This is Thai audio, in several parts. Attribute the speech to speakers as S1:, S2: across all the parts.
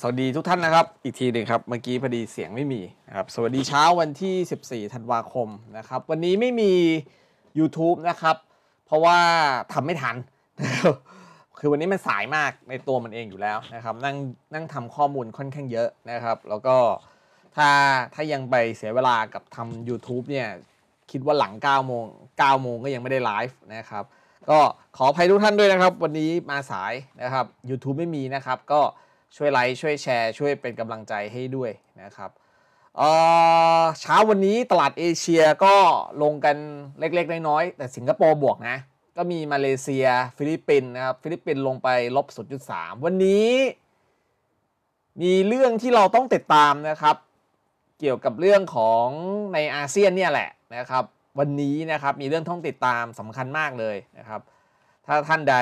S1: สวัสดีทุกท่านนะครับ อีกทีหนึ่งครับเมื่อกี้พอดีเสียงไม่มีนะครับสวัสดีเช้าวันที่ 14ธันวาคมนะครับวันนี้ไม่มี YouTube นะครับเพราะว่าทำไม่ทัน คือวันนี้มันสายมากในตัวมันเองอยู่แล้วนะครับนั่งนั่งทำข้อมูลค่อนข้างเยอะนะครับ แล้วก็ถ้าถ้ายังไปเสียเวลากับทำ YouTube เนี่ยคิดว่าหลัง9โมง9โมงก็ยังไม่ได้ไลฟ์นะครับ ก็ขออภัยทุกท่านด้วยนะครับ วันนี้มาสายนะครับ YouTube ไม่มีนะครับก็ช่วยไลค์ช่วยแชร์ช่วยเป็นกำลังใจให้ด้วยนะครับเช้าวันนี้ตลาดเอเชียก็ลงกันเล็กๆน้อยๆแต่สิงคโปร์บวกนะ ก็มีมาเลเซีย ฟิลิปปินส์นะครับฟิลิปปินส์ลงไปลบ0.3วันนี้ มีเรื่องที่เราต้องติดตามนะครับเกี่ยวกับเรื่องของในอาเซียนเนี่ยแหละนะครับ วันนี้นะครับ มีเรื่องท่องติดตามสำคัญมากเลยนะครับถ้าท่านใด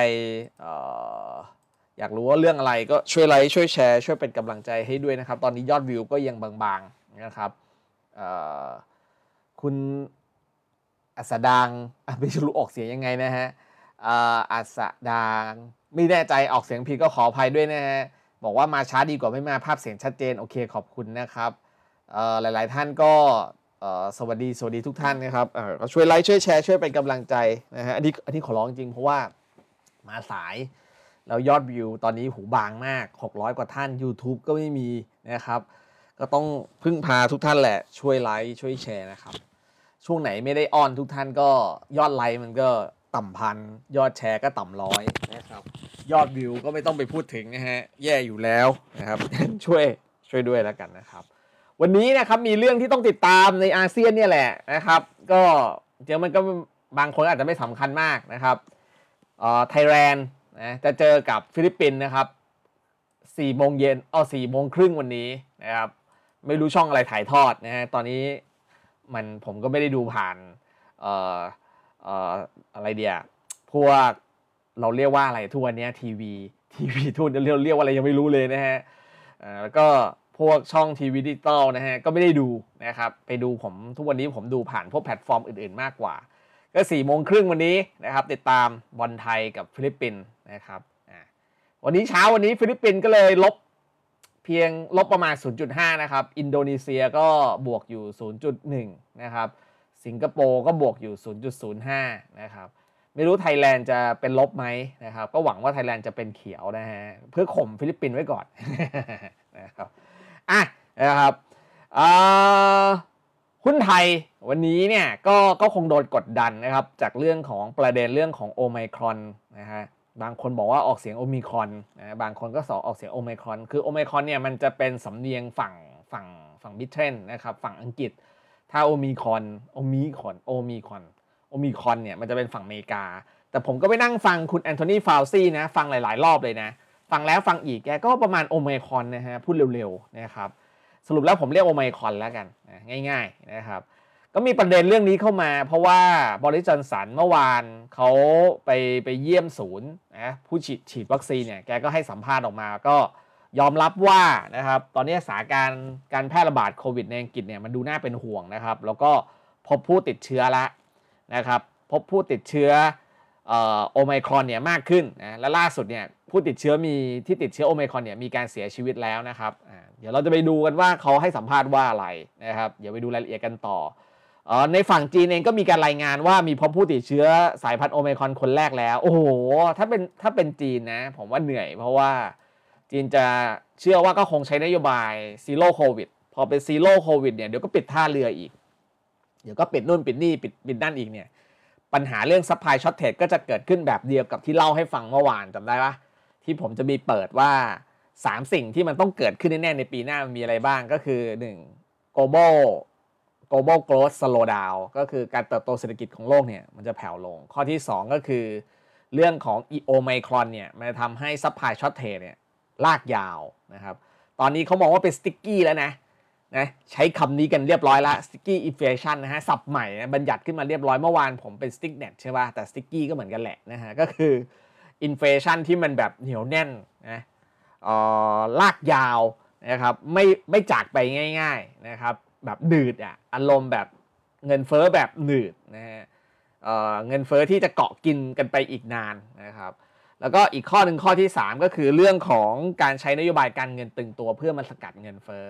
S1: อยากรู้ว่าเรื่องอะไรก็ช่วยไลค์ช่วยแชร์ช่วยเป็นกำลังใจให้ด้วยนะครับ ตอนนี้ยอดวิวก็ยังบางๆนะครับคุณอัสดังไม่รู้ออกเสียงยังไงนะฮะอัสดังไม่แน่ใจออกเสียงผิด ก็ขออภัยด้วยนะฮะบอกว่ามาช้าดีกว่าไม่มาภาพเสียงชัดเจน โอเคขอบคุณนะครับ หลายๆท่านก็สวัสดีสวัสดีทุกท่านนะครับก็ช่วยไลค์ช่วยแชร์ช่วยเป็นกำลังใจนะฮะอันนี้อันนี้ขอร้องจริง เพราะว่ามาสายแล้วยอดวิวตอนนี้หูบางมาก 600 กว่าท่าน YouTube ก็ไม่มีนะครับ ก็ต้องพึ่งพาทุกท่านแหละ ช่วยไลค์ช่วยแชร์นะครับ ช่วงไหนไม่ได้ออนทุกท่านก็ยอดไลค์มันก็ต่ำพันยอดแชร์ก็ต่ำร้อยนะครับ ยอดวิวก็ไม่ต้องไปพูดถึงนะฮะ แย่อยู่แล้วนะครับช่วยช่วยด้วยแล้วกันนะครับ วันนี้นะครับ มีเรื่องที่ต้องติดตามในอาเซียนเนี่ยแหละนะครับก็เดี๋ยวมันก็บางคนอาจจะไม่สำคัญมากนะครับไทยแลนด์นะจะเจอกับฟิลิปปินส์นะครับสี่โมงเย็นเอาสี่โมงครึ่งวันนี้นะครับไม่รู้ช่องอะไรถ่ายทอดนะฮะตอนนี้มันผมก็ไม่ได้ดูผ่านเอ่อเอ่ออะไรเดียพวกเราเรียกว่าอะไรทุกวันนี้ทีวีทีวีทุนเรียกเรียกว่าอะไรยังไม่รู้เลยนะฮะแล้วก็พวกช่องทีวีดิจิตอลนะฮะก็ไม่ได้ดูนะครับไปดูผมทุกวันนี้ผมดูผ่านพวกแพลตฟอร์มอื่นๆมากกว่าก็4ี่โมงครึ่งวันนี้นะครับติดตามบอลไทยกับฟิลิปปินส์นะครับวันนี้เช้าวันนี้ฟิลิปปินส์ก็เลยลบ เพียงลบประมาณ 0.5นะครับอินโดนีเซียก็บวกอยู่ 0.1นะครับสิงคโปร์ก็บวกอยู่ 0.05 นะครับ ไม่รู้ไทยแลนด์จะเป็นลบไหมนะครับก็หวังว่าไทยแลนด์จะเป็นเขียวนะฮะเพื่อข่มฟิลิปปินส์ไว้ก่อนนะครับอ่ะนะครับหุ้นไทยวันนี้เนี่ยก็ก็คงโดนกดดันนะครับจากเรื่องของประเด็นเรื่องของโอไมครอนนะฮะ บางคนบอกว่าออกเสียงโอมิครอนนะบางคนก็สอออกเสียงโอไมครอน คือโอไมครอนเนี่ยมันจะเป็นสำเนียงฝั่งฝั่งฝั่งบิทเทนนะครับฝั่งอังกฤษ ถ้าโอมิครอนโอมิครอนโอมิครอนโอมิครอนเนี่ยมันจะเป็นฝั่งอเมริกา แต่ผมก็ไปนั่งฟังคุณแอนโทนี ฟาวซี่นะฟังหลาย ๆ รอบเลยนะ ฟังแล้วฟังอีก แกก็ประมาณโอไมครอนนะฮะพูดเร็วๆนะครับ สรุปแล้วผมเรียกโอไมครอนแล้วกันง่าย ๆนะครับก็มีประเด็นเรื่องนี้เข้ามา เพราะว่าบริจันสันเมื่อวานเขาไปไปเยี่ยมศูนย์นะผู้ฉีดฉีดวัคซีนเนี่ยแกก็ให้สัมภาษณ์ออกมาก็ยอมรับว่านะครับตอนนี้สถานการณ์การแพร่ระบาดโควิดในอังกฤษเนี่ยมันดูน่าเป็นห่วงนะครับ แล้วก็พบผู้ติดเชื้อแล้วนะครับ พบผู้ติดเชื้อโอไมครอนเนี่ยมากขึ้นนะและล่าสุดเนี่ยผู้ติดเชื้อมีที่ติดเชื้อโอไมครอนเนี่ยมีการเสียชีวิตแล้วนะครับเดี๋ยวเราจะไปดูกันว่าเขาให้สัมภาษณ์ว่าอะไรนะครับเดี๋ยวไปดูรายละเอียดกันต่อในฝั่งจีนเองก็มีการรายงานว่ามีพบผู้ติดเชื้อสายพันธุ์โอเมกอนคนแรกแล้ว โอ้โห ถ้าเป็นถ้าเป็นจีนนะ ผมว่าเหนื่อยเพราะว่าจีนจะเชื่อว่าก็คงใช้นโยบายซีโร่โควิดพอเป็นซีโร่โควิดเนี่ยเดี๋ยวก็ปิดท่าเรืออีก เดี๋ยวก็ปิดนู่นปิดนี่ปิดปิดนั่นอีกเนี่ย ปัญหาเรื่องซัพพลายช็อตเทรดก็จะเกิดขึ้นแบบเดียวกับที่เล่าให้ฟังเมื่อวานจำได้ปะที่ผมจะมีเปิดว่า3สิ่งที่มันต้องเกิดขึ้นแน่ในปีหน้ามันมีอะไรบ้างก็คือ1 global global growth slowdown ก็คือการเติบโตเศรษฐกิจของโลกเนี่ย มันจะแผ่วลงข้อที่ 2 ก็คือเรื่องของ o m i c r o n เนี่ย มันจะทำให้ supply shortage เนี่ย ลากยาวนะครับ ตอนนี้เขามองว่าเป็น sticky แล้วนะนะ ใช้คำนี้กันเรียบร้อยละ sticky inflation นะฮะสับใหม่นะบัญญัติขึ้นมาเรียบร้อย เมื่อวานผมเป็น sticknet ใช่ป่ะแต่ sticky ก็เหมือนกันแหละนะฮะก็คือ inflation ที่มันแบบเหนียวแน่นนะอลากยาวนะครับไม่ไม่จากไปง่าย ๆนะครับแบบดืดอ่ะอารมณ์แบบเงินเฟอ้อแบบหนืดนะฮะเงินเฟอ้อที่จะเกาะกินกันไปอีกนานนะครับแล้วก็อีกข้อหนึ่งข้อที่ 3 ก็คือเรื่องของการใช้นโยบายการเงินตึงตัวเพื่อมาสกัดเงินเฟอ้อ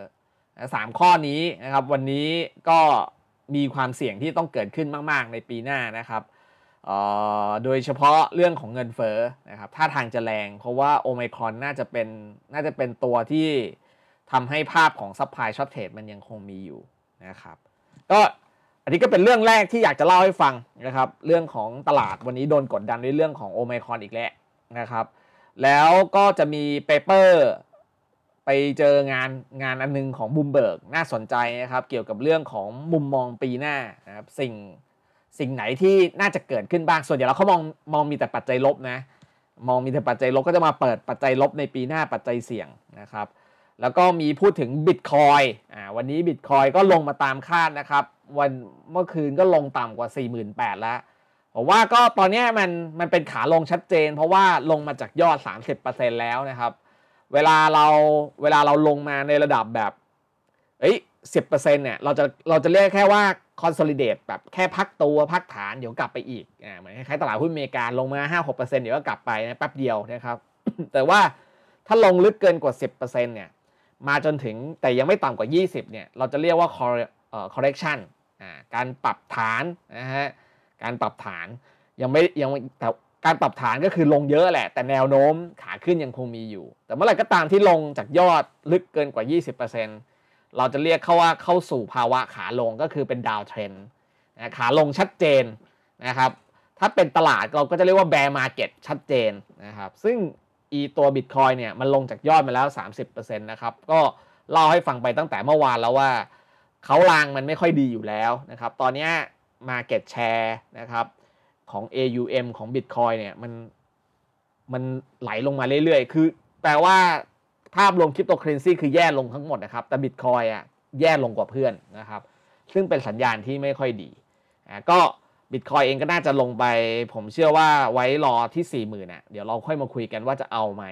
S1: สามข้อนี้นะครับวันนี้ก็มีความเสี่ยงที่ต้องเกิดขึ้นมาก ๆในปีหน้านะครับโดยเฉพาะเรื่องของเงินเฟ้อนะครับท่าทางจะแรง เพราะว่าโอมครอนน่าจะเป็นน่าจะเป็นตัวที่ทำให้ภาพของซัพพลายช็อตเทรดมันยังคงมีอยู่นะครับ ก็อันนี้ก็เป็นเรื่องแรกที่อยากจะเล่าให้ฟังนะครับ เรื่องของตลาดวันนี้โดนกดดันด้วยเรื่องของโอไมคอน อีกแล้วนะครับ แล้วก็จะมีเปเปอร์ไปเจองานงานอันนึงของบูมเบิร์กน่าสนใจนะครับ เกี่ยวกับเรื่องของมุมมองปีหน้านะครับสิ่งสิ่งไหนที่น่าจะเกิดขึ้นบ้างส่วนใหญ่เราเขามองมองมีแต่ปัจจัยลบนะมองมีแต่ปัจจัยลบก็จะมาเปิดปัจจัยลบในปีหน้าปัจจัยเสี่ยงนะครับแล้วก็มีพูดถึงบิตคอยอ่า วันนี้บิตคอยก็ลงมาตามคาดนะครับ วันเมื่อคืนก็ลงต่ำกว่า 48,000แล้วผมว่าก็ตอนนี้มันมันเป็นขาลงชัดเจน เพราะว่าลงมาจากยอด 30%แล้วนะครับ เวลาเราเวลาเราลงมาในระดับแบบเอ้ยสิบเปอร์เซ็นต์เนี่ย เราจะเราจะเรียกแค่ว่าคอนโซลิเดตแบบแค่พักตัวพักฐาน เดี๋ยวกลับไปอีก อ่าเหมือนคล้ายตลาดหุ้นอเมริกาลงมาห้าหกเปอร์เซ็นต์เดี๋ยวก็กลับไปนะแป๊บเดียวนะครับ แต่ว่าถ้าลงลึกเกินกว่าสิบเปอร์เซ็นต์เนี่ยมาจนถึงแต่ยังไม่ต่ำกว่า 20 เนี่ย เราจะเรียกว่า correction การปรับฐานนะฮะ การปรับฐานยังไม่ยังแต่การปรับฐานก็คือลงเยอะแหละ แต่แนวโน้มขาขึ้นยังคงมีอยู่ แต่เมื่อไหร่ก็ตามที่ลงจากยอดลึกเกินกว่า 20%เราจะเรียกเขาว่าเข้าสู่ภาวะขาลงก็คือเป็นดาวเทรนนะขาลงชัดเจนนะครับถ้าเป็นตลาดเราก็จะเรียกว่าแบร์มาเก็ตชัดเจนนะครับซึ่งอีตัวบิตคอยเนี่ยมันลงจากยอดมาแล้ว 30%นะครับ ก็เล่าให้ฟังไปตั้งแต่เมื่อวานแล้วว่า เขาลางมันไม่ค่อยดีอยู่แล้วนะครับ ตอนนี้ Market Share นะครับ ของ AUM ของ Bitcoin เนี่ยมันมันไหลลงมาเรื่อยๆ คือแปลว่าภาพรวมคริปโตเคอเรนซีคือแย่ลงทั้งหมดนะครับ แต่ Bitcoin อ่ะแย่ลงกว่าเพื่อนนะครับ ซึ่งเป็นสัญญาณที่ไม่ค่อยดีอ่าก็บิตคอยเองก็น่าจะลงไป ผมเชื่อว่าไว้รอที่4ี่หมื่นเดี๋ยวเราค่อยมาคุยกันว่าจะเอาไหม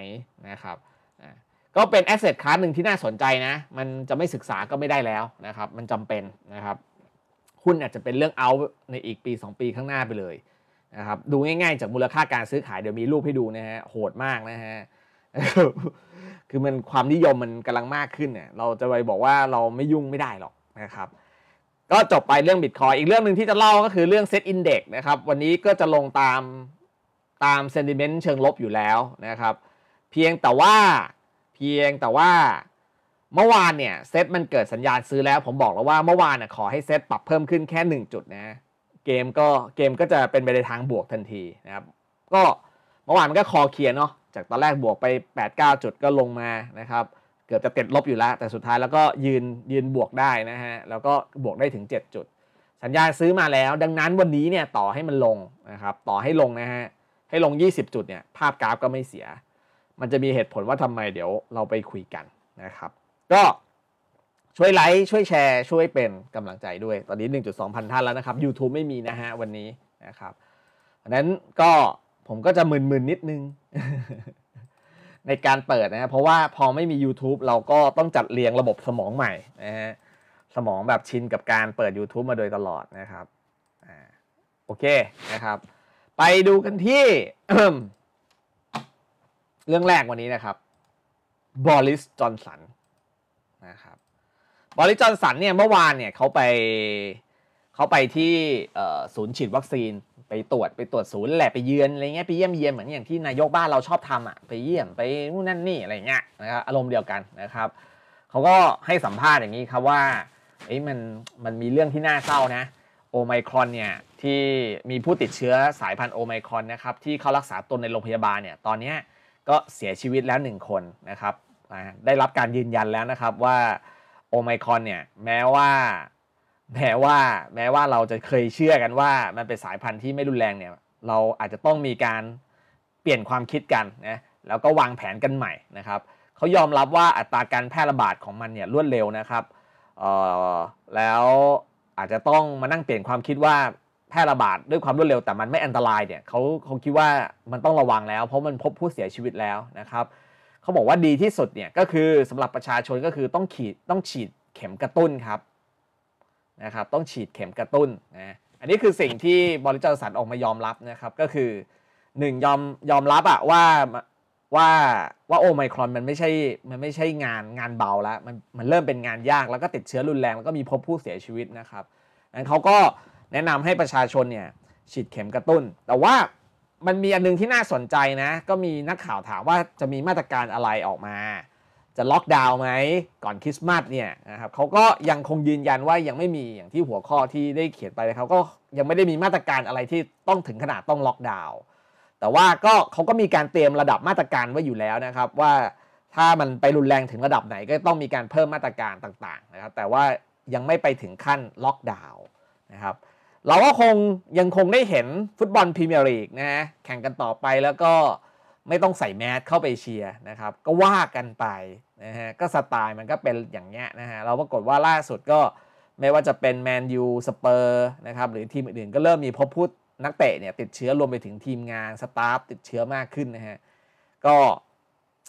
S1: นะครับ ก็เป็นแอสเซทคลาสหนึ่งที่น่าสนใจนะ มันจะไม่ศึกษาก็ไม่ได้แล้วนะครับ มันจำเป็นนะครับ หุ้นอาจจะเป็นเรื่องเอาในอีกปี 2 ปีข้างหน้าไปเลยนะครับดูง่ายๆจากมูลค่าการซื้อขาย เดี๋ยวมีรูปให้ดูนะฮะโหดมากนะฮะคือมันความนิยมมันกำลังมากขึ้นเนี่ยเราจะไปบอกว่าเราไม่ยุ่งไม่ได้หรอกนะครับก็จบไปเรื่องบิตคอยอีกเรื่องหนึ่งที่จะเล่าก็คือเรื่องเซตอินเด็กนะครับวันนี้ก็จะลงตามตามเซนดิเมนต์เชิงลบอยู่แล้วนะครับ เพียงแต่ว่าเพียงแต่ว่าเมื่อวานเนี่ยเซตมันเกิดสัญญาณซื้อแล้ว ผมบอกแล้วว่าเมื่อวานน่ยขอให้เซตปรับเพิ่มขึ้นแค่ 1 จุดนะเกมก็เกมก็จะเป็นไปในทางบวกทันทีนะครับ ก็เมื่อวานมันก็คอเคลียร์เนาะจากตอนแรกบวกไป 8-9 จุดก็ลงมานะครับเกือบจะติดลบอยู่แล้ว แต่สุดท้ายแล้วก็ยืนยืนบวกได้นะฮะ แล้วก็บวกได้ถึง 7 จุด สัญญาซื้อมาแล้ว ดังนั้นวันนี้เนี่ยต่อให้มันลงนะครับ ต่อให้ลงนะฮะ ให้ลง 20 จุดเนี่ยภาพกราฟก็ไม่เสีย มันจะมีเหตุผลว่าทำไมเดี๋ยวเราไปคุยกันนะครับ ก็ช่วยไลค์ ช่วยแชร์ ช่วยเป็นกำลังใจด้วย ตอนนี้ 1.2พันท่านแล้วนะครับ YouTube ไม่มีนะฮะวันนี้นะครับอันนั้นก็ผมก็จะมื่นๆนนิดนึงในการเปิดนะเพราะว่าพอไม่มี YouTube เราก็ต้องจัดเรียงระบบสมองใหม่นะฮะสมองแบบชินกับการเปิด YouTube มาโดยตลอดนะครับโอเคนะครับ ไปดูกันที่ เรื่องแรกวันนี้นะครับบอริสจอนสันนะครับบอริสจอนสันเนี่ยเมื่อวานเนี่ยเขาไปเขาไปที่ศูนย์ฉีดวัคซีนไปตรวจไปตรวจศูนย์แหละไปเยือนอะไรเงี้ยไปเยี่ยมเยียมเหมือนอย่างที่นายกบ้านเราชอบทำอ่ะไปเยี่ยมไปนู่นนั่นนี่ อะไรเงี้ยนะครับอารมณ์เดียวกันนะครับ เขาก็ให้สัมภาษณ์อย่างนี้ครับว่าเอ้มันมันมีเรื่องที่น่าเศร้านะ โอไมครอนเนี่ยที่มีผู้ติดเชื้อสายพันธุ์โอไมครอนนะครับที่เขารักษาตนในโรงพยาบาลเนี่ย ตอนนี้ก็เสียชีวิตแล้ว 1 คนนะครับ ได้รับการยืนยันแล้วนะครับว่าโอไมครอนเนี่ยแม้ว่าแม้ว่าแม้ว่าเราจะเคยเชื่อกันว่ามันเป็นสายพันธุ์ที่ไม่รุนแรงเนี่ยเราอาจจะต้องมีการเปลี่ยนความคิดกันนะแล้วก็วางแผนกันใหม่นะครับเขายอมรับว่าอัตราการแพร่ระบาดของมันเนี่ยรวดเร็วนะครับแล้วอาจจะต้องมานั่งเปลี่ยนความคิดว่าแพร่ระบาดด้วยความรวดเร็วแต่มันไม่อันตรายเนี่ยเขาเขาคิดว่ามันต้องระวังแล้ว เพราะมันพบผู้เสียชีวิตแล้วนะครับเขาบอกว่าดีที่สุดเนี่ยก็คือสำหรับประชาชนก็คือต้องขีดต้องฉีดเข็มกระตุ้นครับนะครับต้องฉีดเข็มกระตุ้นนะอันนี้คือสิ่งที่บริจาสัตว์ออกมายอมรับนะครับก็คือ 1 ยอมยอมรับอะว่าว่าว่าโอไมครอนมันไม่ใช่มันไม่ใช่งานงานเบาแล้วมันมันเริ่มเป็นงานยากแล้วก็ติดเชื้อรุนแรง แล้วก็มีพบผู้เสียชีวิตนะครับงั้นเขาก็แนะนำให้ประชาชนเนี่ยฉีดเข็มกระตุ้น แต่ว่ามันมีอันนึงที่น่าสนใจนะก็มีนักข่าวถามว่าจะมีมาตรการอะไรออกมาจะล็อกดาวน์ไหมก่อนคริสต์มาสเนี่ยนะครับเขาก็ยังคงยืนยันว่ายังไม่มีอย่างที่หัวข้อที่ได้เขียนไปเขาก็ยังไม่ได้มีมาตรการอะไรที่ต้องถึงขนาดต้องล็อกดาวน์แต่ว่าก็เขาก็มีการเตรียมระดับมาตรการไว้อยู่แล้วนะครับว่าถ้ามันไปรุนแรงถึงระดับไหนก็ต้องมีการเพิ่มมาตรการต่างๆนะครับแต่ว่ายังไม่ไปถึงขั้นล็อกดาวน์นะครับเราก็คงยังคงได้เห็นฟุตบอลพรีเมียร์ลีกนะแข่งกันต่อไปแล้วก็ไม่ต้องใส่แมสเข้าไปเชียร์นะครับก็ว่ากันไปนะฮะก็สไตล์มันก็เป็นอย่างเงี้ยนะฮะ เราปรากฏว่าล่าสุดก็ไม่ว่าจะเป็นแมนยูสเปอร์นะครับหรือทีมอื่นๆก็เริ่มมีพบพูดนักเตะเนี่ย ติดเชื้อรวมไปถึงทีมงาน สตาฟติดเชื้อมากขึ้นนะฮะ ก็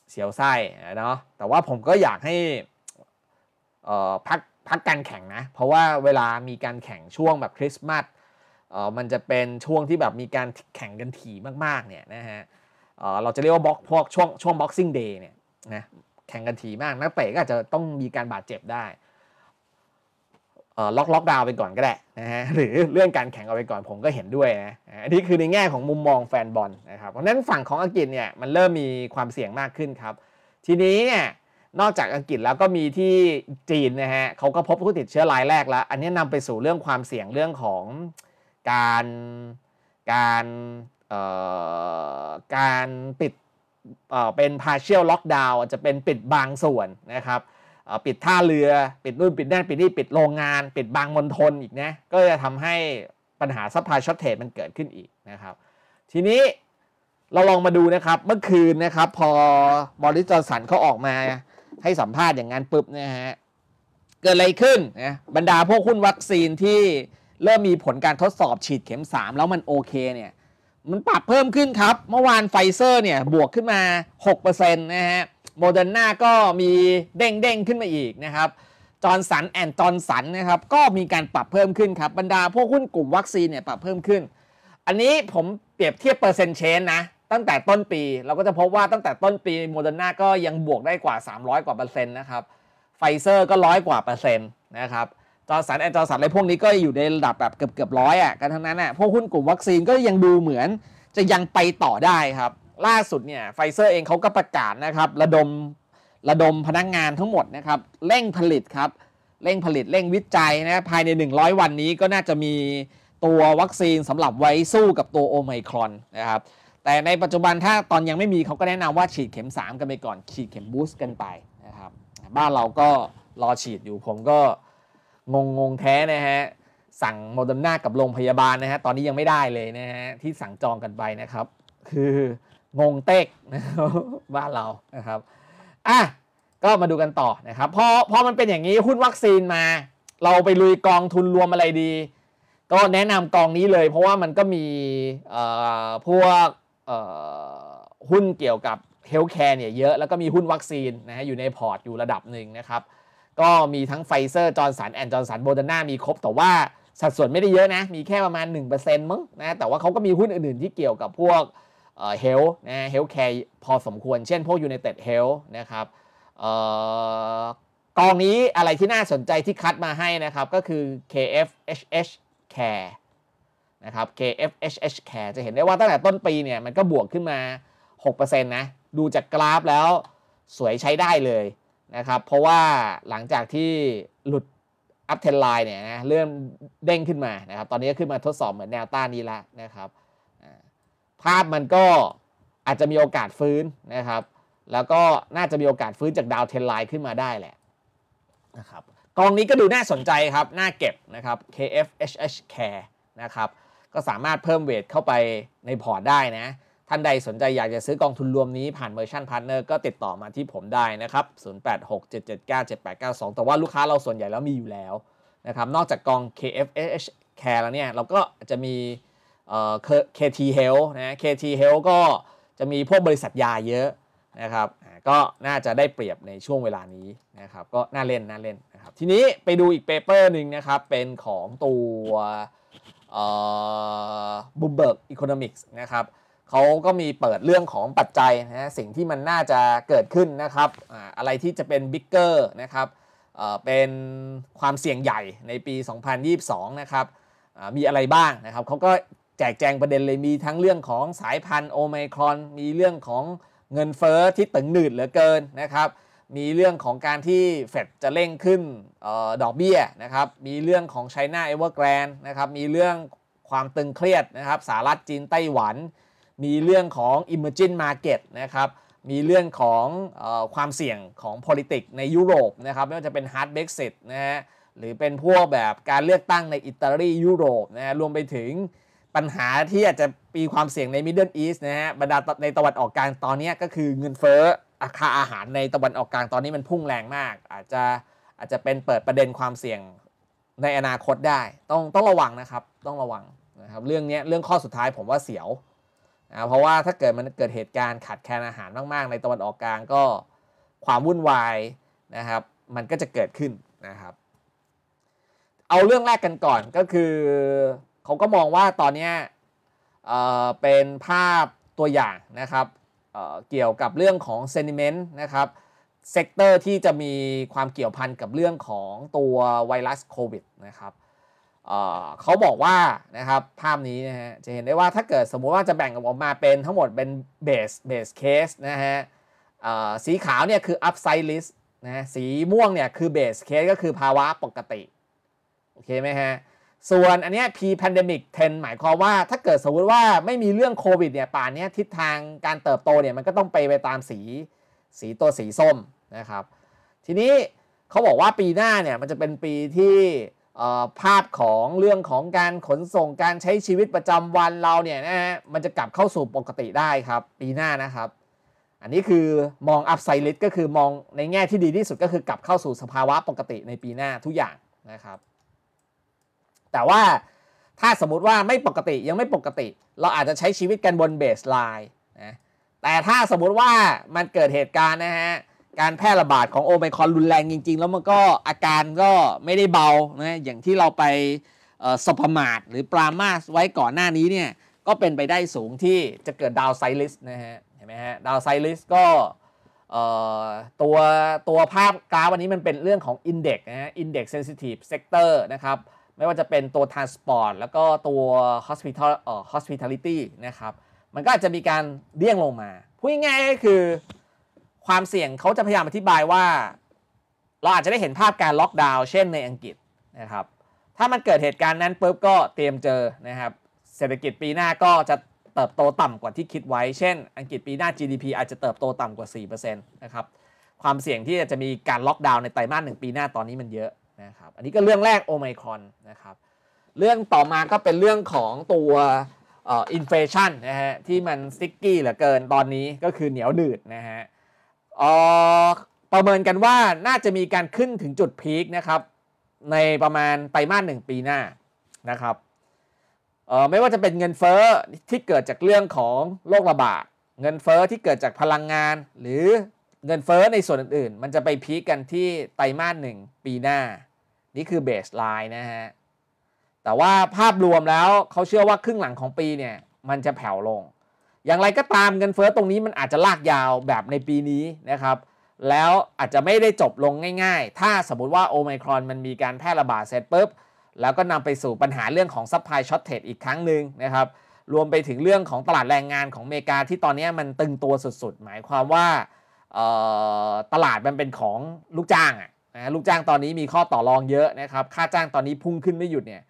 S1: เสียวไส้เนาะแต่ว่าผมก็อยากให้ออ่พักพักการแข่งนะ เพราะว่าเวลามีการแข่งช่วงแบบคริสต์มาสมันจะเป็นช่วงที่แบบมีการแข่งกันถี่มากๆเนี่ยนะฮะเราจะเรียกว่าบล็อกพวกช่วงช่วงบ็อกซิ่งเดย์เนี่ยนะแข่งกันถีมาก นักเตะก็อาจจะต้องมีการบาดเจ็บได้ล็อกล็อกดาวไปก่อนก็ได้นะฮะหรือเรื่องการแข่งเอาไปก่อนผมก็เห็นด้วยนะอันนี้คือในแง่ของมุมมองแฟนบอลนะครับเพราะนั้นฝั่งของอังกฤษเนี่ย มันเริ่มมีความเสี่ยงมากขึ้นครับ ทีนี้เนี่ยนอกจากอังกฤษแล้วก็มีที่จีนนะฮะเขาก็พบผู้ติดเชื้อรายแรกแล้วอันนี้นำไปสู่เรื่องความเสี่ยงเรื่องของการการการปิดเป็น partial lockdown จะเป็นปิดบางส่วนนะครับปิดท่าเรือ ปิดนู่นปิดนั่นปิดนี่ปิดโรงงาน ปิดบางมณฑลอีกนะก็จะทำให้ปัญหาซัพพลายช็อตเทจมันเกิดขึ้นอีกนะครับ ทีนี้เราลองมาดูนะครับเมื่อคืนนะครับ พอบริจอนสันเขาออกมาให้สัมภาษณ์อย่างนั้นปุ๊บนะฮะเกิดอะไรขึ้นนะบรรดาพวกหุ้นวัคซีนที่เริ่มมีผลการทดสอบฉีดเข็ม 3 แล้วมันโอเคเนี่ยมันปรับเพิ่มขึ้นครับ เมื่อวานไฟเซอร์เนี่ยบวกขึ้นมา6%นะฮะโมเดอร์นาก็มีเด้งเด้งขึ้นมาอีกนะครับจอร์นสันแอนจอร์นสันนะครับก็มีการปรับเพิ่มขึ้นครับบรรดาพวกหุ้นกลุ่มวัคซีนเนี่ยปรับเพิ่มขึ้น อันนี้ผมเปรียบเทียบเปอร์เซ็นต์เชนนะ ตั้งแต่ต้นปี เราก็จะพบว่าตั้งแต่ต้นปีโมเดอร์นาก็ยังบวกได้กว่า 300 กว่าเปอร์เซ็นต์นะครับไฟเซอร์ก็ร้อยกว่าเปอร์เซ็นต์นะครับจอสันแอนจอสันอะไรพวกนี้ก็อยู่ในระดับแบบเกือบเกือบร้อยอ่ะกันทั้งนั้นอ่ะพวกหุ้นกลุ่มวัคซีนก็ยังดูเหมือนจะยังไปต่อได้ครับ ล่าสุดเนี่ยไฟเซอร์เองเขาก็ประกาศนะครับ ระดมระดมพนักงงานทั้งหมดนะครับเร่งผลิตครับเร่งผลิตเร่งวิจัยนะ ภายใน 100 วันนี้ก็น่าจะมีตัววัคซีนสำหรับไว้สู้กับตัวโอไมครอนนะครับแต่ในปัจจุบันถ้าตอนยังไม่มีเขาก็แนะนำว่าฉีดเข็ม 3 กันไปก่อนฉีดเข็มบูสต์กันไปนะครับบ้านเราก็รอฉีดอยู่ผมก็งงงงแท้นะฮะ สั่งโมเดอร์นากับโรงพยาบาลนะฮะ ตอนนี้ยังไม่ได้เลยนะฮะ ที่สั่งจองกันไปนะครับ คือ งงเต็กบ้านเรานะครับ อ่ะ ก็มาดูกันต่อนะครับพอพอมันเป็นอย่างนี้หุ้นวัคซีนมา เราไปลุยกองทุนรวมอะไรดี ก็แนะนำกองนี้เลยเพราะว่ามันก็มีพวกหุ้นเกี่ยวกับเฮลท์แคร์เนี่ยเยอะแล้วก็มีหุ้นวัคซีนนะฮะอยู่ในพอร์ตอยู่ระดับหนึ่งนะครับก็มีทั้งไฟเซอร์จอร์นสันแอนด์จอร์นสันโบเดนามีครบแต่ว่าสัดส่วนไม่ได้เยอะนะ มีแค่ประมาณ 1%มั้งนะแต่ว่าเขาก็มีหุ้นอื่นๆที่เกี่ยวกับพวกเฮลนะเฮลแคร์พอสมควรเช่นพวกยูไนเต็ดเฮลนะครับกองนี้อะไรที่น่าสนใจที่คัดมาให้นะครับ ก็คือ KFHH Care นะครับ KFHH Care จะเห็นได้ว่าตั้งแต่ต้นปีเนี่ย มันก็บวกขึ้นมา 6%นะ ดูจากกราฟแล้วสวยใช้ได้เลยนะครับเพราะว่าหลังจากที่หลุดอัพเทนไลน์เนี่ยนะเริ่มเด้งขึ้นมานะครับตอนนี้ก็ขึ้นมาทดสอบเหมือนแนวต้านนี้แล้วนะครับภาพมันก็อาจจะมีโอกาสฟื้นนะครับ แล้วก็น่าจะมีโอกาสฟื้นจากดาวเทนไลน์ขึ้นมาได้แหละนะครับกองนี้ก็ดูน่าสนใจครับน่าเก็บนะครับ KFHH Care นะครับก็สามารถเพิ่มเวทเข้าไปในพอร์ตได้นะท่านใดสนใจอยากจะซื้อกองทุนรวมนี้ผ่านเมอร์ชันพาร์เนอร์ก็ติดต่อมาที่ผมได้นะครับ 0867797892 แต่ว่าลูกค้าเราส่วนใหญ่แล้วมีอยู่แล้วนะครับ นอกจากกอง KFH Care แล้วเนี่ย เราก็จะมีเอ่อ KT Health นะ KT Health ก็จะมีพวกบริษัทยาเยอะนะครับ ก็น่าจะได้เปรียบในช่วงเวลานี้นะครับ ก็น่าเล่น น่าเล่นนะครับ ทีนี้ไปดูอีกเปเปอร์หนึ่งนะครับ เป็นของตัวบูมเบิร์กอีโคโนมิกส์นะครับเขาก็มีเปิดเรื่องของปัจจัยนะสิ่งที่มันน่าจะเกิดขึ้นนะครับอะไรที่จะเป็นบิ๊กเกอร์นะครับเป็นความเสี่ยงใหญ่ในปี 2022นะครับมีอะไรบ้างนะครับเขาก็แจกแจงประเด็นเลยมีทั้งเรื่องของสายพันธุ์โอมครอน มีเรื่องของเงินเฟอ้อ ที่ตึงหนืดเหลือเกินนะครับมีเรื่องของการที่เฟดจะเร่งขึ้นออดอกเบี้ยนะครับมีเรื่องของไชน่าเอเวอร์แกรนนะครับมีเรื่องความตึงเครียดนะครับสหรัฐจีนไต้หวันมีเรื่องของ emerging market นะครับ มีเรื่องของอความเสี่ยงของ p o l i t i c ในยุโรปนะครับไม่ว่าจะเป็น hard brexit นะฮะ หรือเป็นพวกแบบการเลือกตั้งในอิตาลียุโรปนะฮะรวมไปถึงปัญหาที่อาจจะมีความเสี่ยงใน Middle East นะฮะ บรรดาในตะวันออกกลางตอนนี้ก็คือเงินเฟ้อราคาอาหารในตะวันออกกลางตอนนี้มันพุ่งแรงมาก อาจจะอาจจะเป็นเปิดประเด็นความเสี่ยงในอนาคตได้ ต้องต้องระวังนะครับ ต้องระวังนะครับ เรื่องนี้เรื่องข้อสุดท้ายผมว่าเสียวนะเพราะว่าถ้าเกิดมันเกิดเหตุการณ์ขาดแคลนอาหารมากๆ ในตะวันออกกลางก็ความวุ่นวายนะครับ มันก็จะเกิดขึ้นนะครับ เอาเรื่องแรกกันก่อนก็คือเขาก็มองว่าตอนนี้เเป็นภาพตัวอย่างนะครับเเกี่ยวกับเรื่องของเซนิเมนต์นะครับเซกเตอร์ที่จะมีความเกี่ยวพันกับเรื่องของตัวไวรัสโควิดนะครับเขาบอกว่านะครับภาพนี้นะฮะจะเห็นได้ว่าถ้าเกิดสมมุติว่าจะแบ่งออกมาเป็นทั้งหมดเป็นเบสเบสเคสนะฮะสีขาวเนี่ยคืออัพไซ์ลิสต์นะสีม่วงเนี่ยคือเบสเคสก็คือภาวะปกติ โอเคไหมฮะ ส่วนอันนี้ย pre pandemic trend หมายความว่าถ้าเกิดสมมติว่าไม่มีเรื่องโควิดเนี่ยป่านนี้ทิศทางการเติบโตเนี่ยมันก็ต้องไปไปตามสีสีตัวสีส้มนะครับ ทีนี้เขาบอกว่าปีหน้าเนี่ยมันจะเป็นปีที่ภาพของเรื่องของการขนส่งการใช้ชีวิตประจำวันเราเนี่ยนะฮะมันจะกลับเข้าสู่ปกติได้ครับ ปีหน้านะครับ อันนี้คือมองอัพไซลิสก็คือมองในแง่ที่ดีที่สุดก็คือกลับเข้าสู่สภาวะปกติในปีหน้าทุกอย่างนะครับ แต่ว่าถ้าสมมติว่าไม่ปกติยังไม่ปกติ เราอาจจะใช้ชีวิตกันบนเบสไลน์นะแต่ถ้าสมมติว่ามันเกิดเหตุการณ์นะฮะการแพร่ระบาดของโอไมครอนรุนแรงจริงๆ แล้วมันก็อาการก็ไม่ได้เบานะ อย่างที่เราไปสปมาดหรือปรามาสไว้ก่อนหน้านี้เนี่ย ก็เป็นไปได้สูงที่จะเกิดดาวไซลิสนะฮะ เห็นไหมฮะ ดาวไซลิสก็ตัวตัวภาพกราฟวันนี้มันเป็นเรื่องของอินเด็กนะฮะ อินเด็กเซนซิทีฟเซกเตอร์นะครับ ไม่ว่าจะเป็นตัวาร์สปอร์ตแล้วก็ตัวฮอสพิทอลฮอสพิทอลิตี้นะครับ มันก็จจะมีการเลี่ยงลงมา พูดง่ายๆก็คือความเสี่ยงเขาจะพยายามอธิบายว่าเราอาจจะได้เห็นภาพการล็อกดาวน์เช่นในอังกฤษนะครับถ้ามันเกิดเหตุการณ์นั้นปุ๊บก็เตรียมเจอนะครับ เศรษฐกิจปีหน้าก็จะเติบโตต่ำกว่าที่คิดไว้ เช่น อังกฤษปีหน้า GDP อาจจะเติบโตต่ำกว่า4%นะครับความเสี่ยงที่จะมีการล็อกดาวน์ในไตรมาสหนึ่งปีหน้าตอนนี้มันเยอะนะครับ อันนี้ก็เรื่องแรกโอมมครอนนะครับเรื่องต่อมาก็เป็นเรื่องของตัวอินเฟชันนะฮะที่มันสติ๊กกี้เหลือเกินตอนนี้ก็คือเหนียวดืดนะฮะประเมินกันว่าน่าจะมีการขึ้นถึงจุดพีคนะครับในประมาณไตรมาสหนึ่งปีหน้านะครับไม่ว่าจะเป็นเงินเฟอ้อ ที่เกิดจากเรื่องของโรคระบาดเงินเฟอ้อที่เกิดจากพลังงาน หรือเงินเฟอ้อในส่วนอื่นๆ มันจะไปพีคกันที่ไตรมาสหนึ่งปีหน้า นี่คือเบสไลน์นะฮะแต่ว่าภาพรวมแล้วเขาเชื่อว่าครึ่งหลังของปีเนี่ยมันจะแผ่วลงอย่างไรก็ตามเงินเฟอ้อตรงนี้มันอาจจะลากยาวแบบในปีนี้นะครับแล้วอาจจะไม่ได้จบลงง่ายๆ ถ้าสมมติว่าโอไมครอนมันมีการแพร่ระบาดเสร็จปุ๊บแล้วก็นำไปสู่ปัญหาเรื่องของซัพพลายช็อตเทดอีกครั้งหนึ่งนะครับรวมไปถึงเรื่องของตลาดแรงงานของอเมริกาที่ตอนนี้มันตึงตัวสุดๆ หมายความว่าตลาดมันเป็นของลูกจ้างนะลูกจ้างตอนนี้มีข้อต่อรองเยอะนะครับค่าจ้างตอนนี้พุ่งขึ้นไม่หยุดเนี่ย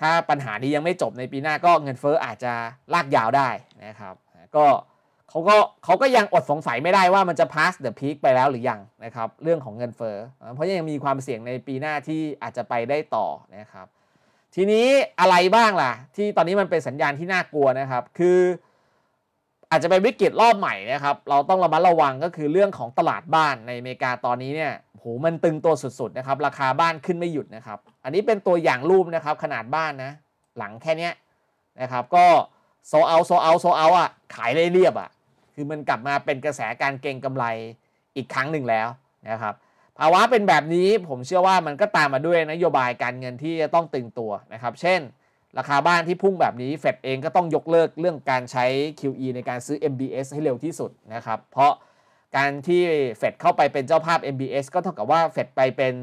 S1: ถ้าปัญหานี้ยังไม่จบในปีหน้าก็เงินเฟอ้ออาจจะลากยาวได้นะครับก็เขาก็เขาก็ยังอดสงสัยไม่ได้ว่ามันจะ pass the peak ไปแล้วหรือยังนะครับเรื่องของเงินเฟ้อเพราะยังมีความเสี่ยงในปีหน้าที่อาจจะไปได้ต่อนะครับ ทีนี้อะไรบ้างล่ะที่ตอนนี้มันเป็นสัญญาณที่น่ากลัวนะครับคืออาจจะเป็นวิกฤตรอบใหม่นะครับเราต้องระมัดระวังก็คือเรื่องของตลาดบ้านในอเมริกาตอนนี้เนี่ยโหมันตึงตัวสุดๆนะครับราคาบ้านขึ้นไม่หยุดนะครับอันนี้เป็นตัวอย่างรูปนะครับขนาดบ้านนะหลังแค่นี้นะครับก็โซเอาโซเอาโซเอาอ่ะขายเรียบอ่ะคือมันกลับมาเป็นกระแสการเก็งกำไรอีกครั้งหนึ่งแล้วนะครับภาวะเป็นแบบนี้ผมเชื่อว่ามันก็ตามมาด้วยนโยบายการเงินที่จะต้องตึงตัวนะครับเช่น ราคาบ้านที่พุ่งแบบนี้เฟดเองก็ต้องยกเลิกเรื่องการใช้ QE ในการซื้อ MBS ให้เร็วที่สุดนะครับเพราะการที่เฟดเข้าไปเป็นเจ้าภาพ MBS ก็เท่ากับว่าเฟดไปเป็น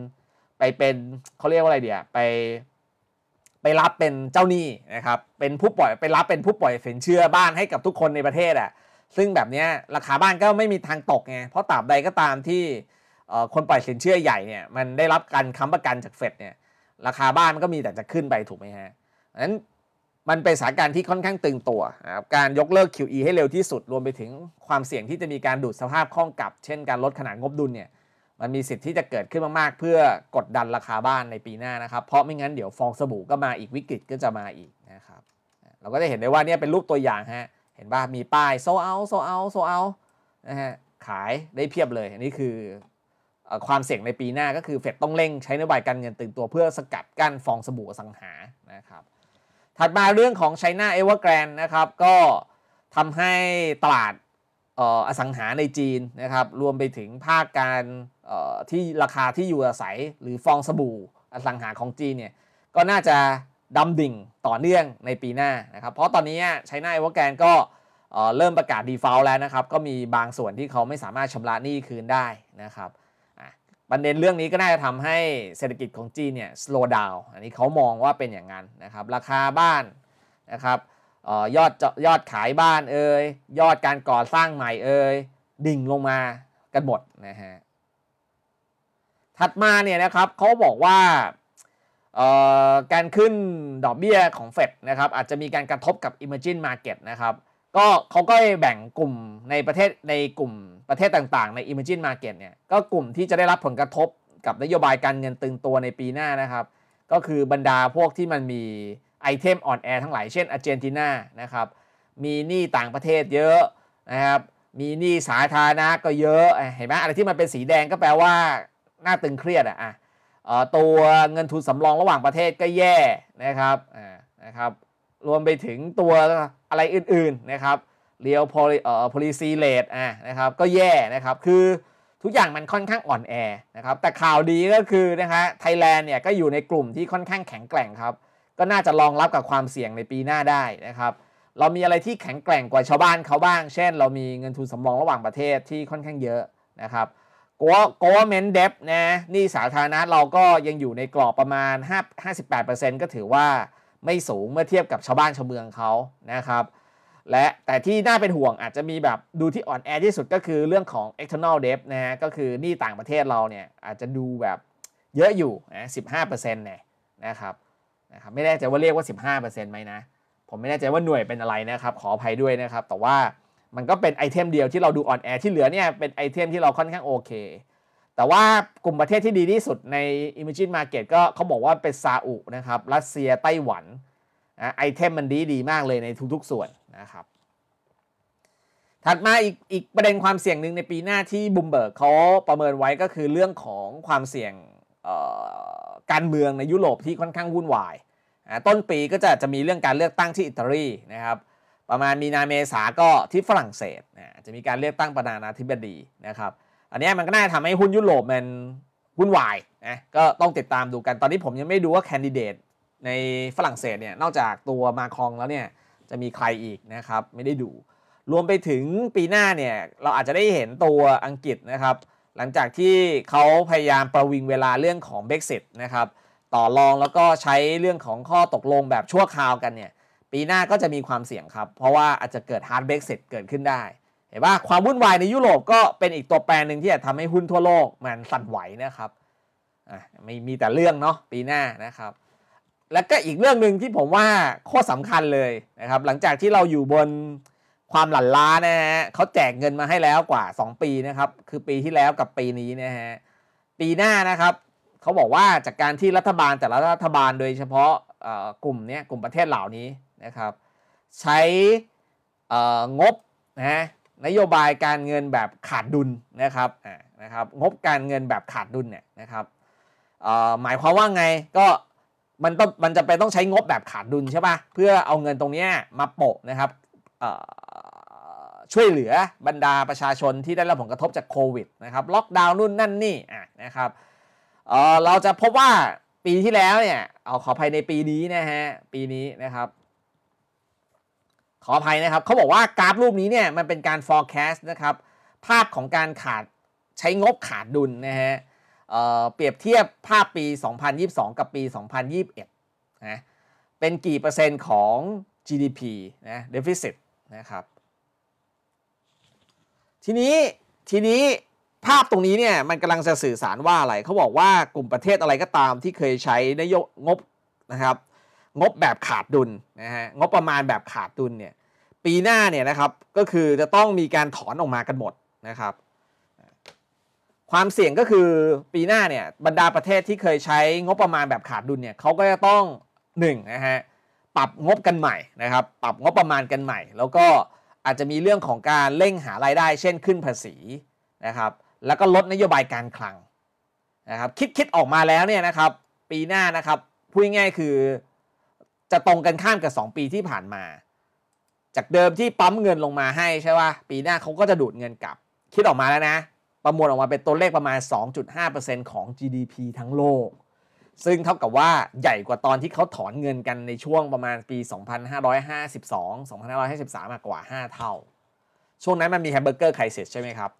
S1: ไปเป็นเขาเรียกว่าอะไรเดียไปไปรับเป็นเจ้าหนี้นะครับเป็นผู้ปล่อยไปรับเป็นผู้ปล่อยสินเชื่อบ้านให้กับทุกคนในประเทศอะ่ะซึ่งแบบนี้ราคาบ้านก็ไม่มีทางตกไงเพราะตราบใดก็ตามที่คนปล่อยสินเชื่อใหญ่เนี่ยมันได้รับการค้ำประกันจากเฟดเนี่ยราคาบ้านมันก็มีแต่จะขึ้นไปถูกไหมฮะนั้นมันเป็นสถานการณ์ที่ค่อนข้างตึงตัวนะครับการยกเลิก QE ให้เร็วที่สุดรวมไปถึงความเสี่ยงที่จะมีการดูดสภาพคล่องกลับ เช่น การลดขนาดงบดุลเนี่ยมันมีสิทธิ์ที่จะเกิดขึ้นมากๆ เพื่อกดดันราคาบ้านในปีหน้านะครับเพราะไม่งั้นเดี๋ยวฟองสบู่ก็มาอีก วิกฤตก็จะมาอีกนะครับเราก็จะเห็นได้ว่าเนี่ยเป็นรูปตัวอย่างฮะเห็นว่ามีป้ายโซเอาโซเอาโซเอานะฮะ ขายได้เพียบเลยอันนี้คือความเสี่ยงในปีหน้าก็คือเฟดต้องเร่ง ใช้นโยบายการเงินตึงตัวเพื่อสกัดกั้นฟองสบู่สังหานะครับถัดมาเรื่องของไชน่าเอเวอร์แกรนนะครับก็ทำให้ตลาดอสังหาในจีนนะครับรวมไปถึงภาคการที่ราคาที่อยู่อาศัยหรือฟองสบู่อสังหาของจีนเนี่ยก็น่าจะดำดิ่งต่อเนื่องในปีหน้านะครับ เพราะตอนนี้ใช้หน้าว่าแกนก็เริ่มประกาศดีฟอลแล้วนะครับ ก็มีบางส่วนที่เขาไม่สามารถชำระหนี้คืนได้นะครับประเด็นเรื่องนี้ก็น่าจะทำให้เศรษฐกิจของจีนเนี่ยสโลดาวน์อันนี้เขามองว่าเป็นอย่างนั้นนะครับ ราคาบ้านนะครับยอดยอดขายบ้านเอ่ยยอดการก่อสร้างใหม่เอ่ยดิ่งลงมากันหมดนะฮะถัดมาเนี่ยนะครับเขาบอกว่าการขึ้นดอกเบี้ยของเฟดนะครับ อาจจะมีการกระทบกับ Emerging Market นะครับ ก็เขาก็แบ่งกลุ่มในประเทศในกลุ่มประเทศต่างๆ ใน Emerging Market เนี่ยก็กลุ่มที่จะได้รับผลกระทบกับนโยบายการเงินตึงตัวในปีหน้านะครับ ก็คือบรรดาพวกที่มันมีไอเทมอ่อนแอทั้งหลายเช่นอาร์เจนตินานะครับ มีหนี้ต่างประเทศเยอะนะครับ มีหนี้สาธารณะก็เยอะเห็นไหมอะไรที่มันเป็นสีแดงก็แปลว่าน่าตึงเครียดอ่ะ อ่ตัวเงินทุนสำรองระหว่างประเทศก็แย่นะครับ อ่า นะครับ รวมไปถึงตัวอะไรอื่นๆนะครับเรียวพอลเอีอ p o ล i c อ่ะนะครับ ก็แย่นะครับ คือทุกอย่างมันค่อนข้างอ่อนแอนะครับ แต่ข่าวดีก็คือนะฮะไทยแลนด์เนี่ยก็อยู่ในกลุ่มที่ค่อนข้างแข็งแกร่งครับ ก็น่าจะรองรับกับความเสี่ยงในปีหน้าได้นะครับ เรามีอะไรที่แข็งแกร่งกว่าชาวบ้านเขาบ้าง เช่นเรามีเงินทุนสำรองระหว่างประเทศที่ค่อนข้างเยอะนะครับ government debt นะนี่สาธารณะเราก็ยังอยู่ในกรอบประมาณ58%ก็ถือว่าไม่สูงเมื่อเทียบกับชาวบ้านชาวเมืองเขานะครับและแต่ที่น่าเป็นห่วงอาจจะมีแบบดูที่อ่อนแอที่สุดก็คือเรื่องของ external debt นะฮะก็คือหนี้ต่างประเทศเราเนี่ยอาจจะดูแบบเยอะอยู่นะ15%เนี่ยนะครับนะครับ ไม่แน่ใจว่าเรียกว่า 15%ไหมนะ ผมไม่แน่ใจว่าหน่วยเป็นอะไรนะครับ ขออภัยด้วยนะครับแต่ว่ามันก็เป็นไอเทมเดียวที่เราดูอ่อนแอที่เหลือเนี่ยเป็นไอเทมที่เราค่อนข้างโอเค แต่ว่ากลุ่มประเทศที่ดีที่สุดใน Imagine Market ก็เขาบอกว่าเป็นซาอุนะครับรัสเซียไต้หวันนะไอเทมมันดีดีมากเลยในทุกๆส่วนนะครับถัดมาอีกอีกประเด็นความเสี่ยงหนึ่งในปีหน้าที่บุมเบิร์กเขาประเมินไว้ก็คือเรื่องของความเสี่ยงการเมืองในยุโรปที่ค่อนข้างวุ่นวายต้นปีก็จะจะมีเรื่องการเลือกตั้งที่อิตาลีนะครับประมาณมีนาเมษาก็ที่ฝรั่งเศสนะจะมีการเลือกตั้งประธานาธิบดีนะครับอันนี้มันก็น่าทำให้หุ้นยุโรปมันวุ่นวายนะก็ต้องติดตามดูกันตอนนี้ผมยังไม่ดูว่าแคนดิเดตในฝรั่งเศสเนี่ยนอกจากตัวมาคองแล้วเนี่ยจะมีใครอีกนะครับ ไม่ได้ดู รวมไปถึงปีหน้าเนี่ยเราอาจจะได้เห็นตัวอังกฤษนะครับหลังจากที่เขาพยายามประวิงเวลาเรื่องของเบ็กซิตนะครับ ต่อรองแล้วก็ใช้เรื่องของข้อตกลงแบบชั่วคราวกันเนี่ยปีหน้าก็จะมีความเสี่ยงครับ เพราะว่าอาจจะเกิดฮาร์ดเบรกเสร็จเกิดขึ้นได้ เห็นว่าความวุ่นวายในยุโรปก็เป็นอีกตัวแปรหนึ่งที่จะทำให้หุ้นทั่วโลกมันสั่นไหวนะครับ อ่ไมีมีแต่เรื่องเนาะ ปีหน้านะครับ แล้วก็อีกเรื่องหนึ่งที่ผมว่าโคตรสำคัญเลยนะครับ หลังจากที่เราอยู่บนความหลั่นล้านะฮะเขาแจกเงินมาให้แล้วกว่า 2 ปีนะครับ คือปีที่แล้วกับปีนี้นะฮะ ปีหน้านะครับเขาบอกว่าจากการที่รัฐบาลแต่ละรัฐบาลโดยเฉพาะกลุ่มนี้กลุ่มประเทศเหล่านี้นะครับใช้งบนะนโยบายการเงินแบบขาดดุลนะครับนะครับงบการเงินแบบขาดดุลเนี่ยนะครับหมายความว่าไงก็มันต้องมันจะไปต้องใช้งบแบบขาดดุลใช่ปะ่ะเพื่อเอาเงินตรงนี้มาโปะนะครับช่วยเหลือบรรดาประชาชนที่ได้รับผลกระทบจากโควิดนะครับล็อกดาวน์นู่นนั่นนี่ะนะครับเเราจะพบว่าปีที่แล้วเนี่ยเอาขออภัยในปีนี้นะฮะปีนี้นะครับขออภัยนะครับเขาบอกว่ากราฟรูปนี้เนี่ยมันเป็นการ forecast นะครับภาพของการขาดใช้งบขาดดุลนะฮะเเปรียบเทียบภาพปี 2022 กับปี 2021นะเป็นกี่เปอร์เซ็นต์ของ GDP นะ deficit นะครับทีนี้ทีนี้ภาพตรงนี้เนี่ยมันกำลังจะสื่อสารว่าอะไร เขาบอกว่ากลุ่มประเทศอะไรก็ตามที่เคยใช้นโยงบนะครับงบแบบขาดดุลนะฮะงบประมาณแบบขาดดุลเนี่ยปีหน้าเนี่ยนะครับก็คือจะต้องมีการถอนออกมากันหมดนะครับ ความเสี่ยงก็คือปีหน้าเนี่ยบรรดาประเทศที่เคยใช้งบประมาณแบบขาดดุลเนี่ยเขาก็จะต้อง1นนะฮะปรับงบกันใหม่นะครับ ปรับงบประมาณกันใหม่ แล้วก็อาจจะมีเรื่องของการเร่งหารายได้ เช่นขึ้นภาษีนะครับ แล้วก็ลดนโยบายการคลังนะครับคิดคิดออกมาแล้วเนี่ยนะครับ ปีหน้านะครับพูดง่ายคือจะตรงกันข้ามกับ 2 ปีที่ผ่านมา จากเดิมที่ปั๊มเงินลงมาให้ใช่ป่ะปีหน้าเขาก็จะดูดเงินกลับ คิดออกมาแล้วนะ ประมวลออกมาเป็นตัวเลขประมาณ 2.5%ของ GDP ทั้งโลก ซึ่งเท่ากับว่าใหญ่กว่าตอนที่เขาถอนเงินกันในช่วงประมาณปี 2552 2553มากกว่า 5 เท่า ช่วงนั้นมันมีแฮมเบอร์เกอร์ไครเซสใช่ไหมครับ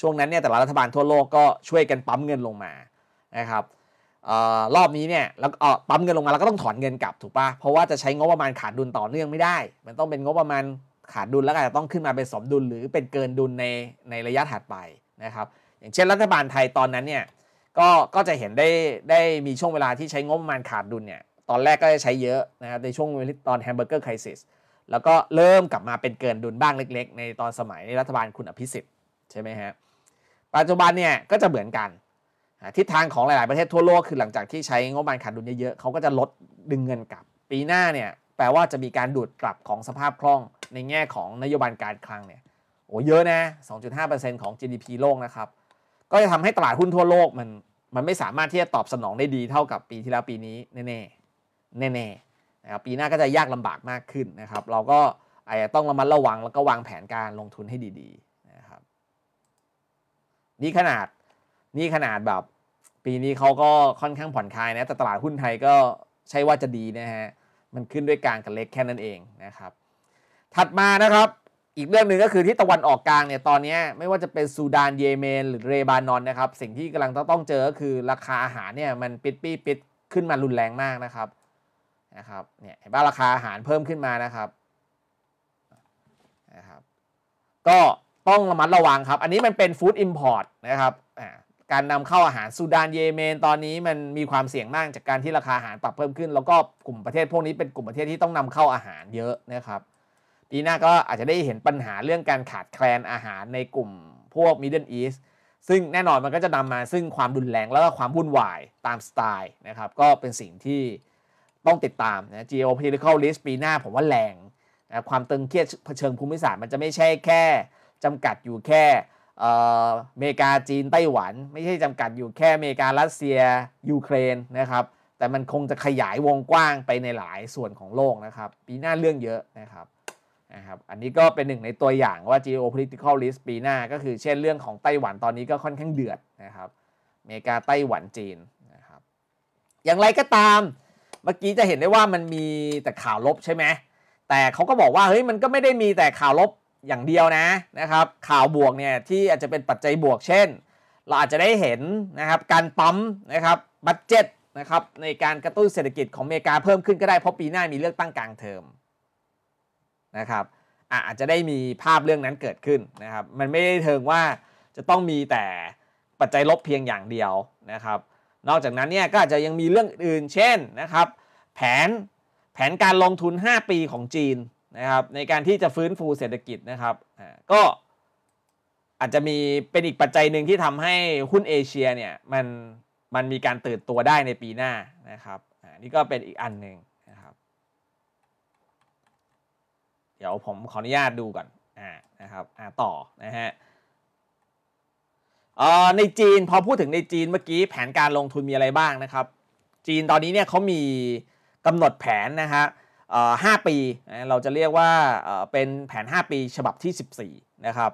S1: ช่วงนั้นเนี่ยแต่ละรัฐบาลทั่วโลกก็ช่วยกันปั๊มเงินลงมานะครับรอบนี้เนี่ยแล้วปั๊มเงินลงมาแล้วก็ต้องถอนเงินกลับถูกปะเพราะว่าจะใช้งบประมาณขาดดุลต่อเนื่องไม่ได้ มันต้องเป็นงบประมาณขาดดุลแล้วอาจจะต้องขึ้นมาเป็นสมดุลหรือเป็นเกินดุลในในระยะถัดไปนะครับอย่างเช่น รัฐบาลไทยตอนนั้นเนี่ยก็ก็จะเห็นได้ได้มีช่วงเวลาที่ใช้งบประมาณขาดดุลเนี่ยตอนแรกก็จะใช้เยอะนะครับในช่วงตอนแฮมเบอร์เกอร์ไครซสิสแล้วก็เริ่มกลับมาเป็นเกินดุลบ้างเล็ก ๆ ในตอนสมัยรัฐบาลคุณอภิสิทธิ์ใช่ไหมฮะปัจจุบันเนี่ยก็จะเหมือนกันทิศทางของหลายๆประเทศทั่วโลกคือหลังจากที่ใช้งบประมาณขาดดุลเยอะๆ เขาก็จะลดดึงเงินกลับ ปีหน้าเนี่ย แปลว่าจะมีการดูดกลับของสภาพคล่องในแง่ของนโยบายการคลังเนี่ย โอ้เยอะนะ 2.5%ของ GDP โลกนะครับ ก็จะทำให้ตลาดหุ้นทั่วโลกมันมันไม่สามารถที่จะตอบสนองได้ดีเท่ากับปีที่แล้วปีนี้แน่แน่แน่นะครับปีหน้าก็จะยากลำบากมากขึ้นนะครับเราก็อาจจะต้องระมัดระวังแล้วก็วางแผนการลงทุนให้ดี ๆนะครับนี่ขนาดนี่ขนาดแบบปีนี้เขาก็ค่อนข้างผ่อนคลายนะแต่ตลาดหุ้นไทยก็ใช่ว่าจะดีนะฮะมันขึ้นด้วยการกับเล็กแค่นั้นเองนะครับ ถัดมานะครับอีกเรื่องหนึ่งก็คือที่ตะวันออกกลางเนี่ยตอนนี้ไม่ว่าจะเป็นซูดานเยเมนหรือเรบานอนนะครับสิ่งที่กำลังต้องเจอก็คือราคาอาหารเนี่ยมันปิดปี้ปิดขึ้นมารุนแรงมากนะครับนะครับเนี่ยเห็นว่าราคาอาหารเพิ่มขึ้นมานะครับนะครับก็ต้องระมัดระวังครับ อันนี้มันเป็นฟู้ดอิมพอร์ตนะครับการนำเข้าอาหารซูดานเยเมน ตอนนี้มันมีความเสี่ยงมากจากการที่ราคาอาหารปรับเพิ่มขึ้น แล้วก็กลุ่มประเทศ พวกนี้เป็นกลุ่มประเทศที่ต้องนำเข้าอาหารเยอะนะครับปีหน้าก็อาจจะได้เห็นปัญหาเรื่องการขาดแคลนอาหารในกลุ่มพวกมิดเดิลอีสซึ่งแน่นอนมันก็จะนำมาซึ่งความรุนแรงแล้วก็ความวุ่นวายตามสไตล์นะครับก็เป็นสิ่งที่ต้องติดตามนะ geopolitical risk ปีหน้า ผมว่าแรงนะความตึงเครียดเชิงภูมิศาสตร์มันจะไม่ใช่แค่จำกัดอยู่แค่เออเมกาจีนไต้หวันไม่ใช่จำกัดอยู่แค่เมการัสเซียยูเครนนะครับแต่มันคงจะขยายวงกว้างไปในหลายส่วนของโลกนะครับปีหน้าเรื่องเยอะนะครับนะครับอันนี้ก็เป็นหนึ่งในตัวอย่างว่า geopolitical risk ปีหน้าก็คือเช่นเรื่องของไต้หวันตอนนี้ก็ค่อนข้างเดือดนะครับเมกาไต้หวันจีนนะครับอย่างไรก็ตามเมื่อกี้จะเห็นได้ว่ามันมีแต่ข่าวลบใช่ไหมแต่เขาก็บอกว่าเฮ้ยมันก็ไม่ได้มีแต่ข่าวลบอย่างเดียวนะนะครับข่าวบวกเนี่ยที่อาจจะเป็นปัจจัยบวกเช่น เราอาจจะได้เห็นนะครับการปั๊มนะครับบัตเจ็ตนะครับในการกระตุ้นเศรษฐกิจของอเมริกาเพิ่มขึ้นก็ได้เพราะปีหน้ามีเลือกตั้งกลางเทอมนะครับอาจจะได้มีภาพเรื่องนั้นเกิดขึ้นนะครับมันไม่ได้เทิงว่าจะต้องมีแต่ปัจจัยลบเพียงอย่างเดียวนะครับนอกจากนั้นเนี่ยก็อาจจะยังมีเรื่องอื่นเช่นนะครับแผนแผนการลงทุน 5 ปีของจีนนะครับในการที่จะฟื้นฟูเศรษฐกิจนะครับก็อาจจะมีเป็นอีกปัจจัยหนึ่งที่ทำให้หุ้นเอเชียเนี่ยมันมันมีการตื่นตัวได้ในปีหน้านะครับนี่ก็เป็นอีกอันหนึ่งนะครับ เดี๋ยวผมขออนุญาตดูก่อนอ่านะครับอ่าต่อนะฮะในจีนพอพูดถึงในจีนเมื่อกี้แผนการลงทุนมีอะไรบ้างนะครับ จีนตอนนี้เนี่ยเขามีกำหนดแผนนะฮะ5 ปี เราจะเรียกว่าเป็นแผน 5 ปีฉบับที่ 14 นะครับ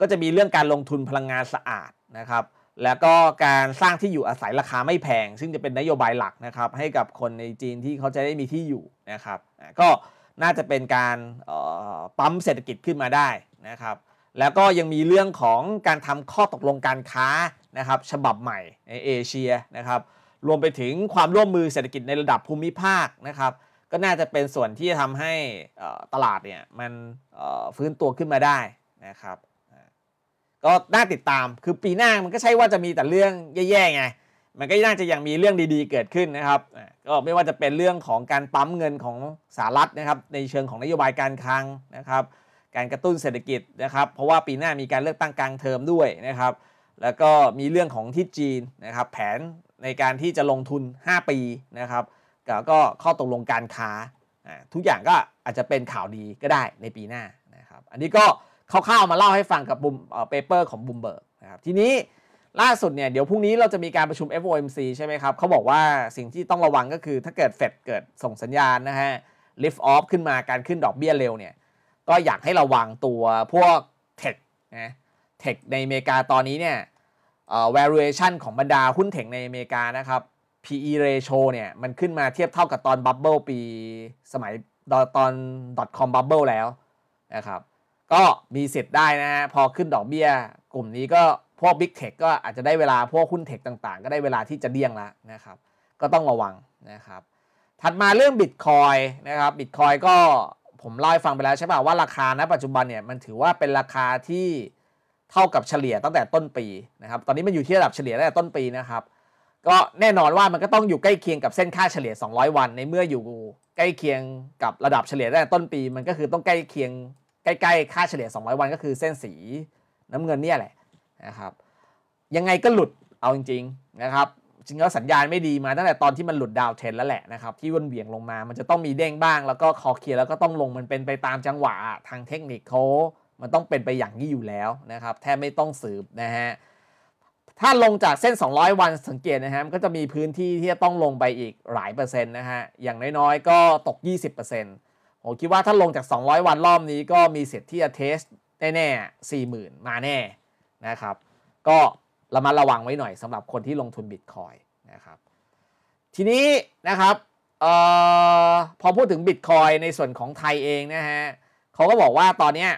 S1: ก็จะมีเรื่องการลงทุนพลังงานสะอาดนะครับ แล้วก็การสร้างที่อยู่อาศัยราคาไม่แพง ซึ่งจะเป็นนโยบายหลักนะครับให้กับคนในจีนที่เขาจะได้มีที่อยู่นะครับ ก็น่าจะเป็นการปั๊มเศรษฐกิจขึ้นมาได้นะครับ แล้วก็ยังมีเรื่องของการทำข้อตกลงการค้านะครับฉบับใหม่ในเอเชียนะครับ รวมไปถึงความร่วมมือเศรษฐกิจในระดับภูมิภาคนะครับก็น่าจะเป็นส่วนที่จะทำให้ตลาดเนี่ยมันฟื้นตัวขึ้นมาได้นะครับ ก็น่าติดตามคือปีหน้ามันก็ใช่ว่าจะมีแต่เรื่องแย่ๆไงมันก็น่าจะยังมีเรื่องดีๆ เกิดขึ้นนะครับ ก็ไม่ว่าจะเป็นเรื่องของการปั๊มเงินของสหรัฐนะครับในเชิงของนโยบายการคลังนะครับ การกระตุ้นเศรษฐกิจนะครับ เพราะว่าปีหน้ามีการเลือกตั้งกลางเทอมด้วยนะครับ แล้วก็มีเรื่องของที่จีนนะครับ แผนในการที่จะลงทุน 5 ปีนะครับแล้วก็ข้อตกลงการค้า ทุกอย่างก็อาจจะเป็นข่าวดีก็ได้ในปีหน้านะครับอันนี้ก็คร่าวๆมาเล่าให้ฟังกับบุมเปเปอร์ของบุมเบิร์กนะครับทีนี้ล่าสุดเนี่ยเดี๋ยวพรุ่งนี้เราจะมีการประชุม FOMC ใช่ไหมครับเขาบอกว่าสิ่งที่ต้องระวังก็คือถ้าเกิดเฟดเกิดส่งสัญญาณนะฮะลิฟต์ออฟขึ้นมาการขึ้นดอกเบี้ยเร็วเนี่ยก็อยากให้ระวังตัวพวกเทคนะเทคในอเมริกาตอนนี้เนี่ย valuation ของบรรดาหุ้นเทคในอเมริกานะครับ PE ratio เนี่ย มันขึ้นมาเทียบเท่ากับตอนบับเบิลปี สมัยตอน .com bubble แล้ว นะครับ ก็มีสิทธิ์ได้นะฮะพอขึ้นดอกเบี้ยกลุ่มนี้ก็ พวก Big Tech ก็อาจจะได้เวลาพวกหุ้นเทคต่างๆ ก็ได้เวลาที่จะเดี่ยงแล้วนะครับ ก็ต้องระวังนะครับ ถัดมาเรื่อง Bitcoin นะครับ Bitcoin ก็ผมเล่าให้ฟังไปแล้วใช่ป่าว่าราคาณปัจจุบันเนี่ย มันถือว่าเป็นราคาที่เท่ากับเฉลี่ยตั้งแต่ต้นปีนะครับตอนนี้มันอยู่ที่ระดับเฉลี่ยตั้งแต่ต้นปีนะครับก็แน่นอนว่ามันก็ต้องอยู่ใกล้เคียงกับเส้นค่าเฉลี่ย 200 วัน ในเมื่ออยู่ ใกล้เคียงกับระดับเฉลี่ยตั้งแต่ต้นปีมันก็คือต้องใกล้เคียง ใกล้ๆค่าเฉลี่ย 200 วันก็คือเส้นสีน้ำเงินเนี่ยแหละนะครับยังไงก็หลุดเอาจริงๆนะครับจริงแล้วสัญญาณไม่ดีมาตั้งแต่ตอนที่มันหลุดดาวเทนแล้วแหละนะครับที่วนเวียงลงมามันจะต้องมีเด้งบ้าง แล้วก็คอเคลียร์แล้วก็ต้องลงมันเป็นไปตามจังหวะทางเทคนิคเขามันต้องเป็นไปอย่างนี้อยู่แล้วนะครับแทบไม่ต้องสืบนะฮะถ้าลงจากเส้น 200 วันสังเกตนะครับ ก็จะมีพื้นที่ที่จะต้องลงไปอีกหลายเปอร์เซ็นต์นะฮะอย่างน้อยๆ ก็ตก 20%ผมคิดว่าถ้าลงจาก 200 วันรอบนี้ก็มีสิทธิ์ที่จะเทสแน่ๆ 40,000 มาแน่นะครับ ก็ระมัดระวังไว้หน่อยสำหรับคนที่ลงทุนบิตคอยนะครับ ทีนี้นะครับออพอพูดถึงบิตคอยในส่วนของไทยเองนะฮะเขาก็บอกว่าตอนนี้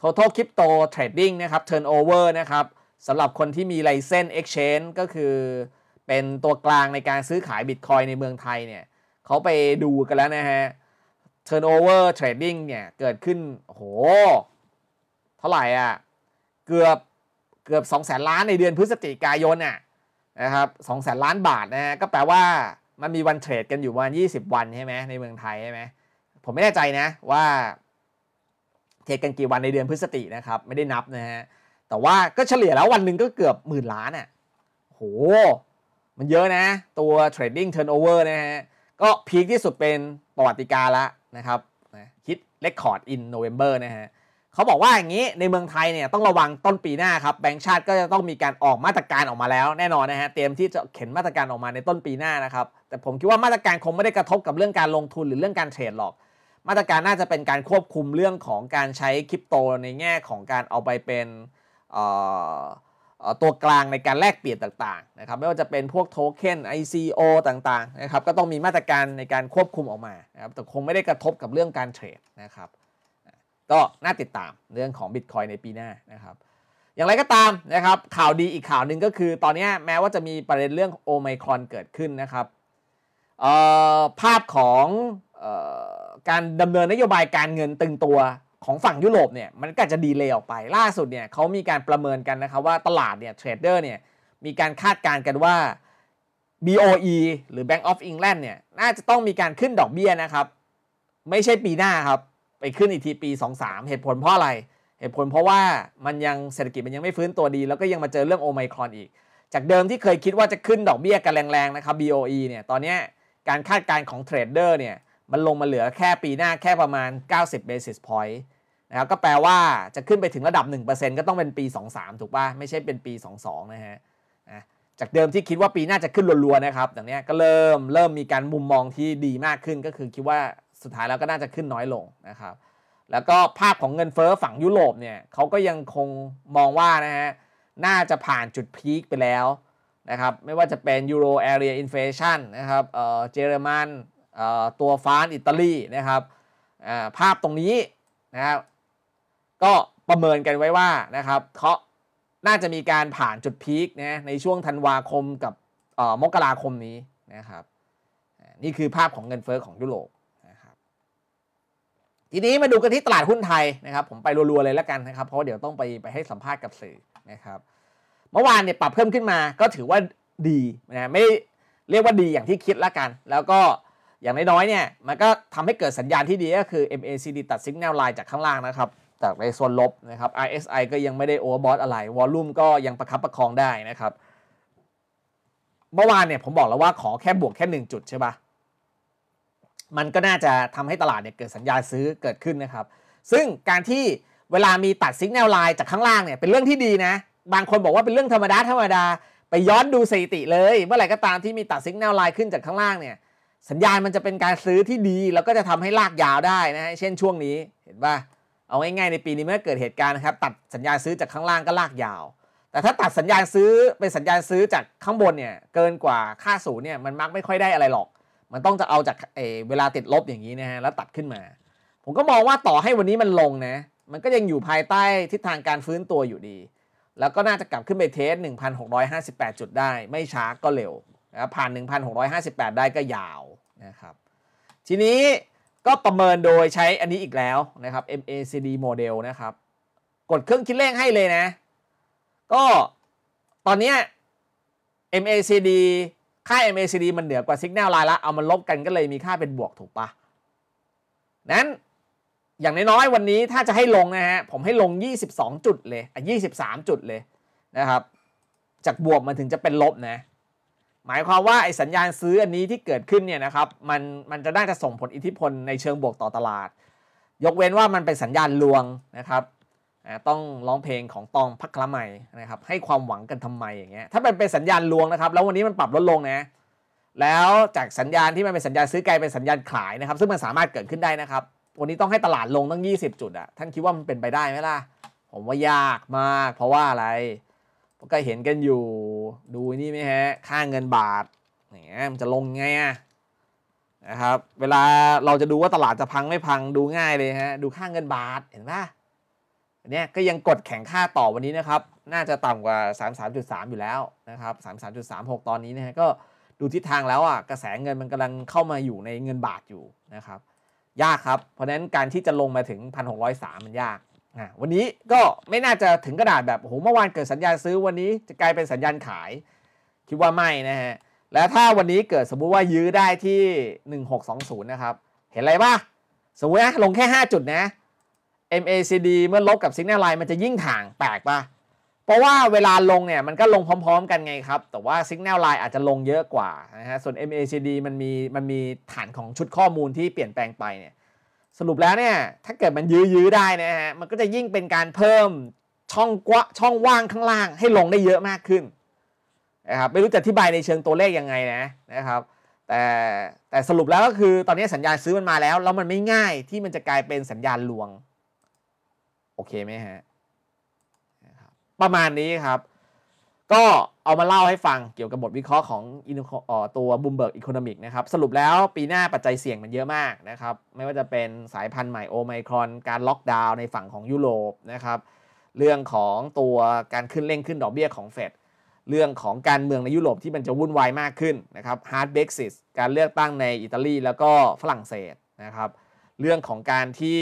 S1: total crypto trading นะครับ turnover นะครับสำหรับคนที่มีไลเซน Exchange ก็คือเป็นตัวกลางในการซื้อขายบิตคอยในเมืองไทยเนี่ยเขาไปดูกันแล้วนะฮะ Turnover Trading เนี่ยเกิดขึ้นโห เท่าไหร่อ่ะเกือบเกือบ 2 0 0แสนล้านในเดือนพฤศจิกายนน่ะนะครับสองแสนล้านบาทนะฮะก็แปลว่ามันมีวันเทรดกันอยู่ันยี่ส20 วันใช่ไหมในเมืองไทยใช่ไหมผมไม่แน่ใจนะว่าเทรดกันกี่วันในเดือนพฤศจินะครับไม่ได้นับนะฮะแต่ว่า ก็เฉลี่ยแล้ววันหนึ่งก็เกือบหมื่นล้านอะ่ะโห มันเยอะนะ ตัวเทรดด้งเทิร์นโอเวอร์นะฮะ ก็พีคที่สุดเป็นประวัติการละนะครับคิดร์ดอินโนเวมเบอร์นะฮะเขาบอกว่าอย่างนี้ในเมืองไทยเนี่ยต้องระวังต้นปีหน้าครับ แบงก์ชาติก็จะต้องมีการออกมาตรการออกมาแล้วแน่นอนนะฮะ เตรียมที่จะเข็นมาตรการออกมาในต้นปีหน้านะครับ แต่ผมคิดว่ามาตรการคงไม่ได้กระทบกับเรื่องการลงทุนหรือเรื่องการเทรดหรอก มาตรการน่าจะเป็นการควบคุมเรื่องของการใช้คริปโต ในแง่ของการเอาไปเป็นตัวกลางในการแลกเปลี่ยนต่างๆนะครับไม่ว่าจะเป็นพวกโทเค็น ICO ต่างๆนะครับก็ต้องมีมาตรการในการควบคุมออกมานะครับแต่คงไม่ได้กระทบกับเรื่องการเทรดนะครับก็น่าติดตามเรื่องของ Bitcoin ในปีหน้านะครับ อย่างไรก็ตามนะครับ ข่าวดีอีกข่าวหนึ่งก็คือตอนนี้แม้ว่าจะมีประเด็นเรื่องโอไมครอนเกิดขึ้นนะครับ ภาพของออการดำเนินนโยบายการเงินตึงตัวของฝั่งยุโรปเนี่ยมันก็จะดีเลย์ออกไปล่าสุดเนี่ยเขามีการประเมินกันนะครับว่าตลาดเนี่ย เทรดเดอร์เนี่ยมีการคาดการณ์กันว่า BOE หรือ Bank of England เนี่ย น่าจะต้องมีการขึ้นดอกเบี้ยนะครับ ไม่ใช่ปีหน้าครับ ไปขึ้นอีกทีปี 2-3 เหตุผลเพราะอะไรเหตุผลเพราะว่ามันยังเศรษฐกิจมันยังไม่ฟื้นตัวดี แล้วก็ยังมาเจอเรื่องโอไมครอนอีก จากเดิมที่เคยคิดว่าจะขึ้นดอกเบี้ยกันแรงๆนะครับ BOE เนี่ยตอนนี้การคาดการณ์ของเทรดเดอร์เนี่ยมันลงมาเหลือแค่ปีหน้าแค่ประมาณ 90 basis point นะครับก็แปลว่าจะขึ้นไปถึงระดับ 1%ก็ต้องเป็นปี 23 ถูกป่ะไม่ใช่เป็นปี 22 นะฮะจากเดิมที่คิดว่าปีหน้าจะขึ้นรัวๆ นะครับอย่างนี้ก็เริ่มเริ่มมีการมุมมองที่ดีมากขึ้น ก็คือคิดว่าสุดท้ายแล้วก็น่าจะขึ้นน้อยลงนะครับ แล้วก็ภาพของเงินเฟอ้อฝั่งยุโรปเนี่ยเขาก็ยังคงมองว่านะฮะน่าจะผ่านจุดพีคไปแล้วนะครับไม่ว่าจะเป็นยูโรแอเรียอินเฟชันนะครับเออเจอรมันตัวฟานอิตาลีนะครับ ภาพตรงนี้นะครับ ก็ประเมินกันไว้ว่านะครับเขาน่าจะมีการผ่านจุดพีคนะในช่วงธันวาคมกับมกราคมนี้นะครับ นี่คือภาพของเงินเฟอ้อของยุโรปนะครับ ทีนี้มาดูกันที่ตลาดหุ้นไทยนะครับ ผมไปรัวๆเลยแล้วกันนะครับ เพราะเดี๋ยวต้องไปไปให้สัมภาษณ์กับสื่อนะครับ เมื่อวานเนี่ยปรับเพิ่มขึ้นมา ก็ถือว่าดีนะ ไม่เรียกว่าดีอย่างที่คิดแล้วกัน แล้วก็อย่างน้อยๆเนี่ย มันก็ทำให้เกิดสัญญาณที่ดีก็คือ MACD ตัดสัญญาณลายจากข้างล่างนะครับจากในโซนลบนะครับ RSI ก็ยังไม่ได้โอเวอร์บอทอะไร วอลลุ่มก็ยังประคับประคองได้นะครับเมื่อวานเนี่ย ผมบอกแล้วว่าขอแค่บวกแค่ 1 จุดใช่ปะมันก็น่าจะทำให้ตลาดเนี่ยเกิดสัญญาณซื้อเกิดขึ้นนะครับ ซึ่งการที่เวลามีตัดสัญญาณลายจากข้างล่างเนี่ยเป็นเรื่องที่ดีนะบางคนบอกว่าเป็นเรื่องธรรมดาธรรมดาไปย้อนดูสถิติเลย เมื่อไหร่ก็ตามที่มีตัดสัญญาณลายขึ้นจากข้างล่างเนี่ยสัญญาณมันจะเป็นการซื้อที่ดี แล้วก็จะทำให้ลากยาวได้นะฮะเช่นช่วงนี้เห็นป่ะเอาง่ายๆในปีนี้เมื่อเกิดเหตุการณ์นะครับตัดสัญญาณซื้อจากข้างล่างก็ลากยาว แต่ถ้าตัดสัญญาณซื้อเป็นสัญญาณซื้อจากข้างบนเนี่ยเกินกว่าค่าศูนย์เนี่ยมันมักไม่ค่อยได้อะไรหรอก มันต้องจะเอาจากเเวลาติดลบอย่างนี้นะฮะแล้วตัดขึ้นมา ผมก็มองว่าต่อให้วันนี้มันลงนะมันก็ยังอยู่ภายใต้ทิศทางการฟื้นตัวอยู่ดี แล้วก็น่าจะกลับขึ้นไปเทส1,658จุดได้ไม่ช้าก็เร็วนะผ่าน 1,658 ได้ก็ยาวนะครับทีนี้ก็ประเมินโดยใช้อันนี้อีกแล้วนะครับ MACD โมเดลนะครับกดเครื่องคิดเลขให้เลยนะก็ตอนนี้ MACD ค่า MACD มันเหนือกว่า Signal Line ละเอามันลบกันก็เลยมีค่าเป็นบวกถูกปะนั้นอย่างน้อยๆ วันนี้ถ้าจะให้ลงนะฮะผมให้ลง 22 จุดเลยอ่ะ23 จุดเลยนะครับ จากบวกมาถึงจะเป็นลบนะหมายความว่า ไอ้สัญญาณซื้ออันนี้ที่เกิดขึ้นเนี่ยนะครับ มันมันจะน่าจะส่งผลอิทธิพลในเชิงบวกต่อตลาด ยกเว้นว่ามันเป็นสัญญาณลวงนะครับต้องร้องเพลงของตองพักละใหม่นะครับ ให้ความหวังกันทำไมอย่างเงี้ยถ้าเป็นเป็นสัญญาณลวงนะครับ แล้ววันนี้มันปรับลดลงนะแล้วจากสัญญาณที่มันเป็นสัญญาณซื้อกลายเป็นสัญญาณขายนะครับซึ่งมันสามารถเกิดขึ้นได้นะครับ วันนี้ต้องให้ตลาดลงตั้ง20จุดอะท่านคิดว่ามันเป็นไปได้ไหมล่ะผมว่ายากมาก เพราะว่าอะไรก็เห็นกันอยู่ดูนี่ไหมฮะค่าเงินบาทอย่างเงี้ยมันจะลงไงนะครับเวลาเราจะดูว่าตลาดจะพังไม่พังดูง่ายเลยฮะดูค่าเงินบาทเห็นปะเนี่ยก็ยังกดแข่งค่าต่อวันนี้นะครับน่าจะต่ำกว่า 33.3 อยู่แล้วนะครับ33.36 ตอนนี้นะฮะก็ดูทิศทางแล้วอ่ะกระแสเงินมันกำลังเข้ามาอยู่ในเงินบาทอยู่นะครับยากครับเพราะนั้นการที่จะลงมาถึง 1,603 มันยากวันนี้ก็ไม่น่าจะถึงกระดาษแบบ โอ้โหเมื่อวานเกิดสัญญาณซื้อวันนี้จะกลายเป็นสัญญาณขาย คิดว่าไม่นะฮะ แล้วถ้าวันนี้เกิดสมมุติว่ายื้อได้ที่ 1620 นะครับ เห็นอะไรป่ะสมมตินะลงแค่ 5 จุดนะ MACD เมื่อลบกับซิก n นลไลน์มันจะยิ่งถ่างแปลกป่ะ เพราะว่าเวลาลงเนี่ยมันก็ลงพร้อมๆกันไงครับแต่ว่าซิก n นลไลน์อาจจะลงเยอะกว่านะฮะส่วน MACD มันมีมันมีฐานของชุดข้อมูลที่เปลี่ยนแปลงไปเนี่ยสรุปแล้วเนี่ยถ้าเกิดมันยื้อๆได้นะฮะมันก็จะยิ่งเป็นการเพิ่มช่องกวาช่องว่างข้างล่างให้ลงได้เยอะมากขึ้นนะครับไม่รู้จะอธิบายในเชิงตัวเลขยังไงนะนะครับ แต่แต่สรุปแล้วก็คือตอนนี้สัญญาณซื้อมันมาแล้ว แล้วมันไม่ง่ายที่มันจะกลายเป็นสัญญาณลวง โอเคไหมฮะประมาณนี้ครับก็เอามาเล่าให้ฟังเกี่ยวกับบทวิเคราะห์ของตัวบูมเบิร์กอีโคโนมิกนะครับ สรุปแล้วปีหน้าปัจจัยเสี่ยงมันเยอะมากนะครับ ไม่ว่าจะเป็นสายพันธุ์ใหม่โอไมครอน การล็อกดาวน์ในฝั่งของยุโรปนะครับ เรื่องของตัวการขึ้นเร่งขึ้นดอกเบี้ยของเฟดเรื่องของการเมืองในยุโรปที่มันจะวุ่นวายมากขึ้นนะครับฮาร์ดเบ็กซิสการเลือกตั้งในอิตาลี แล้วก็ฝรั่งเศสนะครับเรื่องของการที่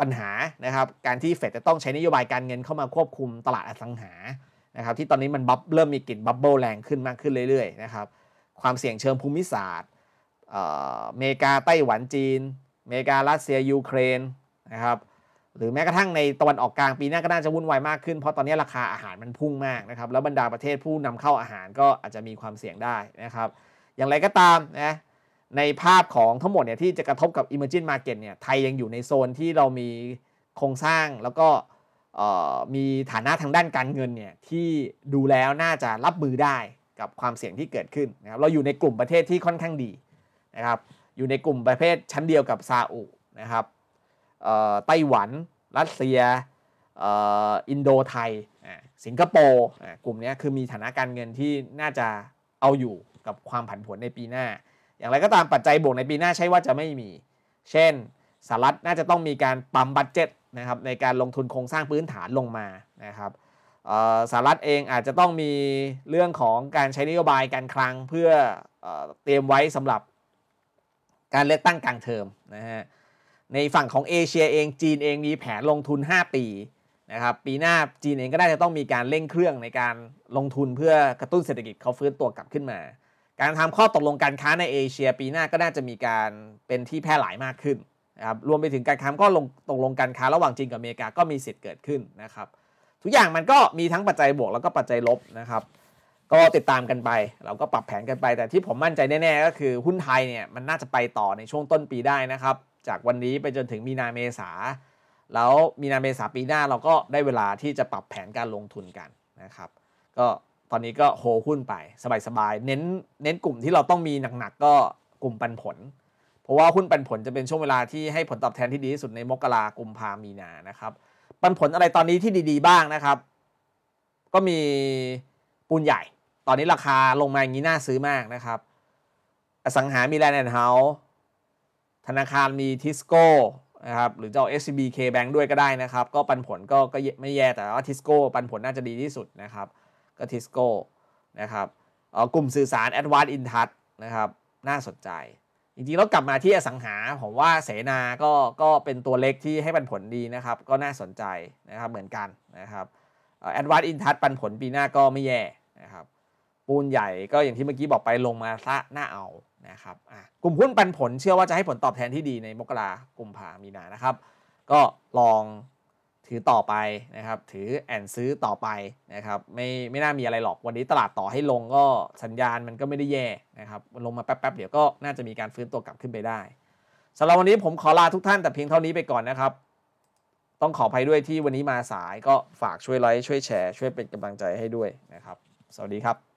S1: ปัญหานะครับ การที่เฟดจะต้องใช้นโยบายการเงินเข้ามาควบคุมตลาดอสังหานะครับ ที่ตอนนี้มันบับเริ่มมีกลิ่นบับเบิลแรงขึ้นมากขึ้นเรื่อยๆนะครับ ความเสี่ยงเชิงภูมิศาสตร์อเมริกาไต้หวันจีนอเมริการัสเซียยูเครนนะครับ หรือแม้กระทั่งในตะวันออกกลางปีหน้าก็น่าจะวุ่นวายมากขึ้น เพราะตอนนี้ราคาอาหารมันพุ่งมากนะครับแล้วบรรดาประเทศผู้นำเข้าอาหารก็อาจจะมีความเสี่ยงได้นะครับ อย่างไรก็ตามนะในภาพของทั้งหมดเนี่ยที่จะกระทบกับ Emerging Market เนี่ยไทยยังอยู่ในโซนที่เรามีโครงสร้างแล้วก็มีฐานะทางด้านการเงินเนี่ยที่ดูแล้วน่าจะรับมือได้กับความเสี่ยงที่เกิดขึ้นนะครับเราอยู่ในกลุ่มประเทศที่ค่อนข้างดีนะครับอยู่ในกลุ่มประเภทชั้นเดียวกับซาอุนะครับไต้หวัน รัสเซีย อินโดไทย สิงคโปร์กลุ่มนี้คือมีฐานะการเงินที่น่าจะเอาอยู่กับความผันผวนในปีหน้าอย่างไรก็ตามปัจจัยบวกในปีหน้าใช่ว่าจะไม่มี เช่นสหรัฐน่าจะต้องมีการปั๊มบัตเจ็ตนะครับในการลงทุนโครงสร้างพื้นฐานลงมานะครับสหรัฐเองอาจจะต้องมีเรื่องของการใช้นโยบายการคลังเพื่อเตรียมไว้สำหรับการเลือกตั้งกลางเทอมนะฮะในฝั่งของเอเชียเองจีนเองมีแผนลงทุน 5 ปีนะครับปีหน้าจีนเองก็ได้จะต้องมีการเร่งเครื่องในการลงทุนเพื่อกระตุ้นเศรษฐกิจเขาฟื้นตัวกลับขึ้นมาการทำข้อตกลงการค้าในเอเชียปีหน้าก็น่าจะมีการเป็นที่แพร่หลายมากขึ้นนะครับรวมไปถึงการทำข้อตกลงการค้าระหว่างจีนกับอเมริกาก็มีสิทธิ์เกิดขึ้นนะครับ ทุกอย่างมันก็มีทั้งปัจจัยบวกแล้วก็ปัจจัยลบนะครับ ก็ติดตามกันไปเราก็ปรับแผนกันไป แต่ที่ผมมั่นใจแน่ๆก็คือหุ้นไทยเนี่ยมันน่าจะไปต่อในช่วงต้นปีได้นะครับ จากวันนี้ไปจนถึงมีนาเมษา แล้วมีนาเมษาปีหน้าเราก็ได้เวลาที่จะปรับแผนการลงทุนกันนะครับก็ตอนนี้ก็โฮหุ้นไปสบายๆ เน้นเน้นกลุ่มที่เราต้องมีหนักๆ ก็กลุ่มปันผล เพราะว่าหุ้นปันผลจะเป็นช่วงเวลาที่ให้ผลตอบแทนที่ดีที่สุดในมกรากุมภามีนานะครับ ปันผลอะไรตอนนี้ที่ดีๆบ้างนะครับ ก็มีปูนใหญ่ ตอนนี้ราคาลงมาอย่างนี้น่าซื้อมากนะครับ อสังหามีแลนด์แอนด์เฮาส์ธนาคารมีทิสโก้ นะครับ หรือจะเอาีเคแบงค์ด้วยก็ได้นะครับ ก็ปันผลก็ก็ไม่แย่ แต่ว่าทิสโก้ปันผลน่าจะดีที่สุดนะครับก็ทิสโก้ นะครับกลุ่มสื่อสาร a d v a n c e ์ InTouch นะครับ น่าสนใจ จริงๆแล้วกลับมาที่อสังหา ผมว่าเสนา ก็ ก็เป็นตัวเล็กที่ให้ปันผลดีนะครับ ก็น่าสนใจนะครับ เหมือนกันนะครับแอดวานซ์อินทัชปันผลปีหน้าก็ไม่แย่นะครับ ปูนใหญ่ก็อย่างที่เมื่อกี้บอกไปลงมาซะหน้าเอา นะครับกลุ่มหุ้นปันผลเชื่อว่าจะให้ผลตอบแทนที่ดีในมกรากลกุมภามีนานะครับ ก็ลองถือต่อไปนะครับ ถือแอนซื้อต่อไปนะครับ ไม่ไม่น่ามีอะไรหรอก วันนี้ตลาดต่อให้ลงก็สัญญาณมันก็ไม่ได้แย่นะครับ ลงมาแป๊บๆเดี๋ยวก็น่าจะมีการฟื้นตัวกลับขึ้นไปได้ สำหรับวันนี้ผมขอลาทุกท่านแต่เพียงเท่านี้ไปก่อนนะครับ ต้องขออภัยด้วยที่วันนี้มาสายก็ฝากช่วยไลค์ช่วยแชร์ช่วยเป็นกำลังใจให้ด้วยนะครับ สวัสดีครับ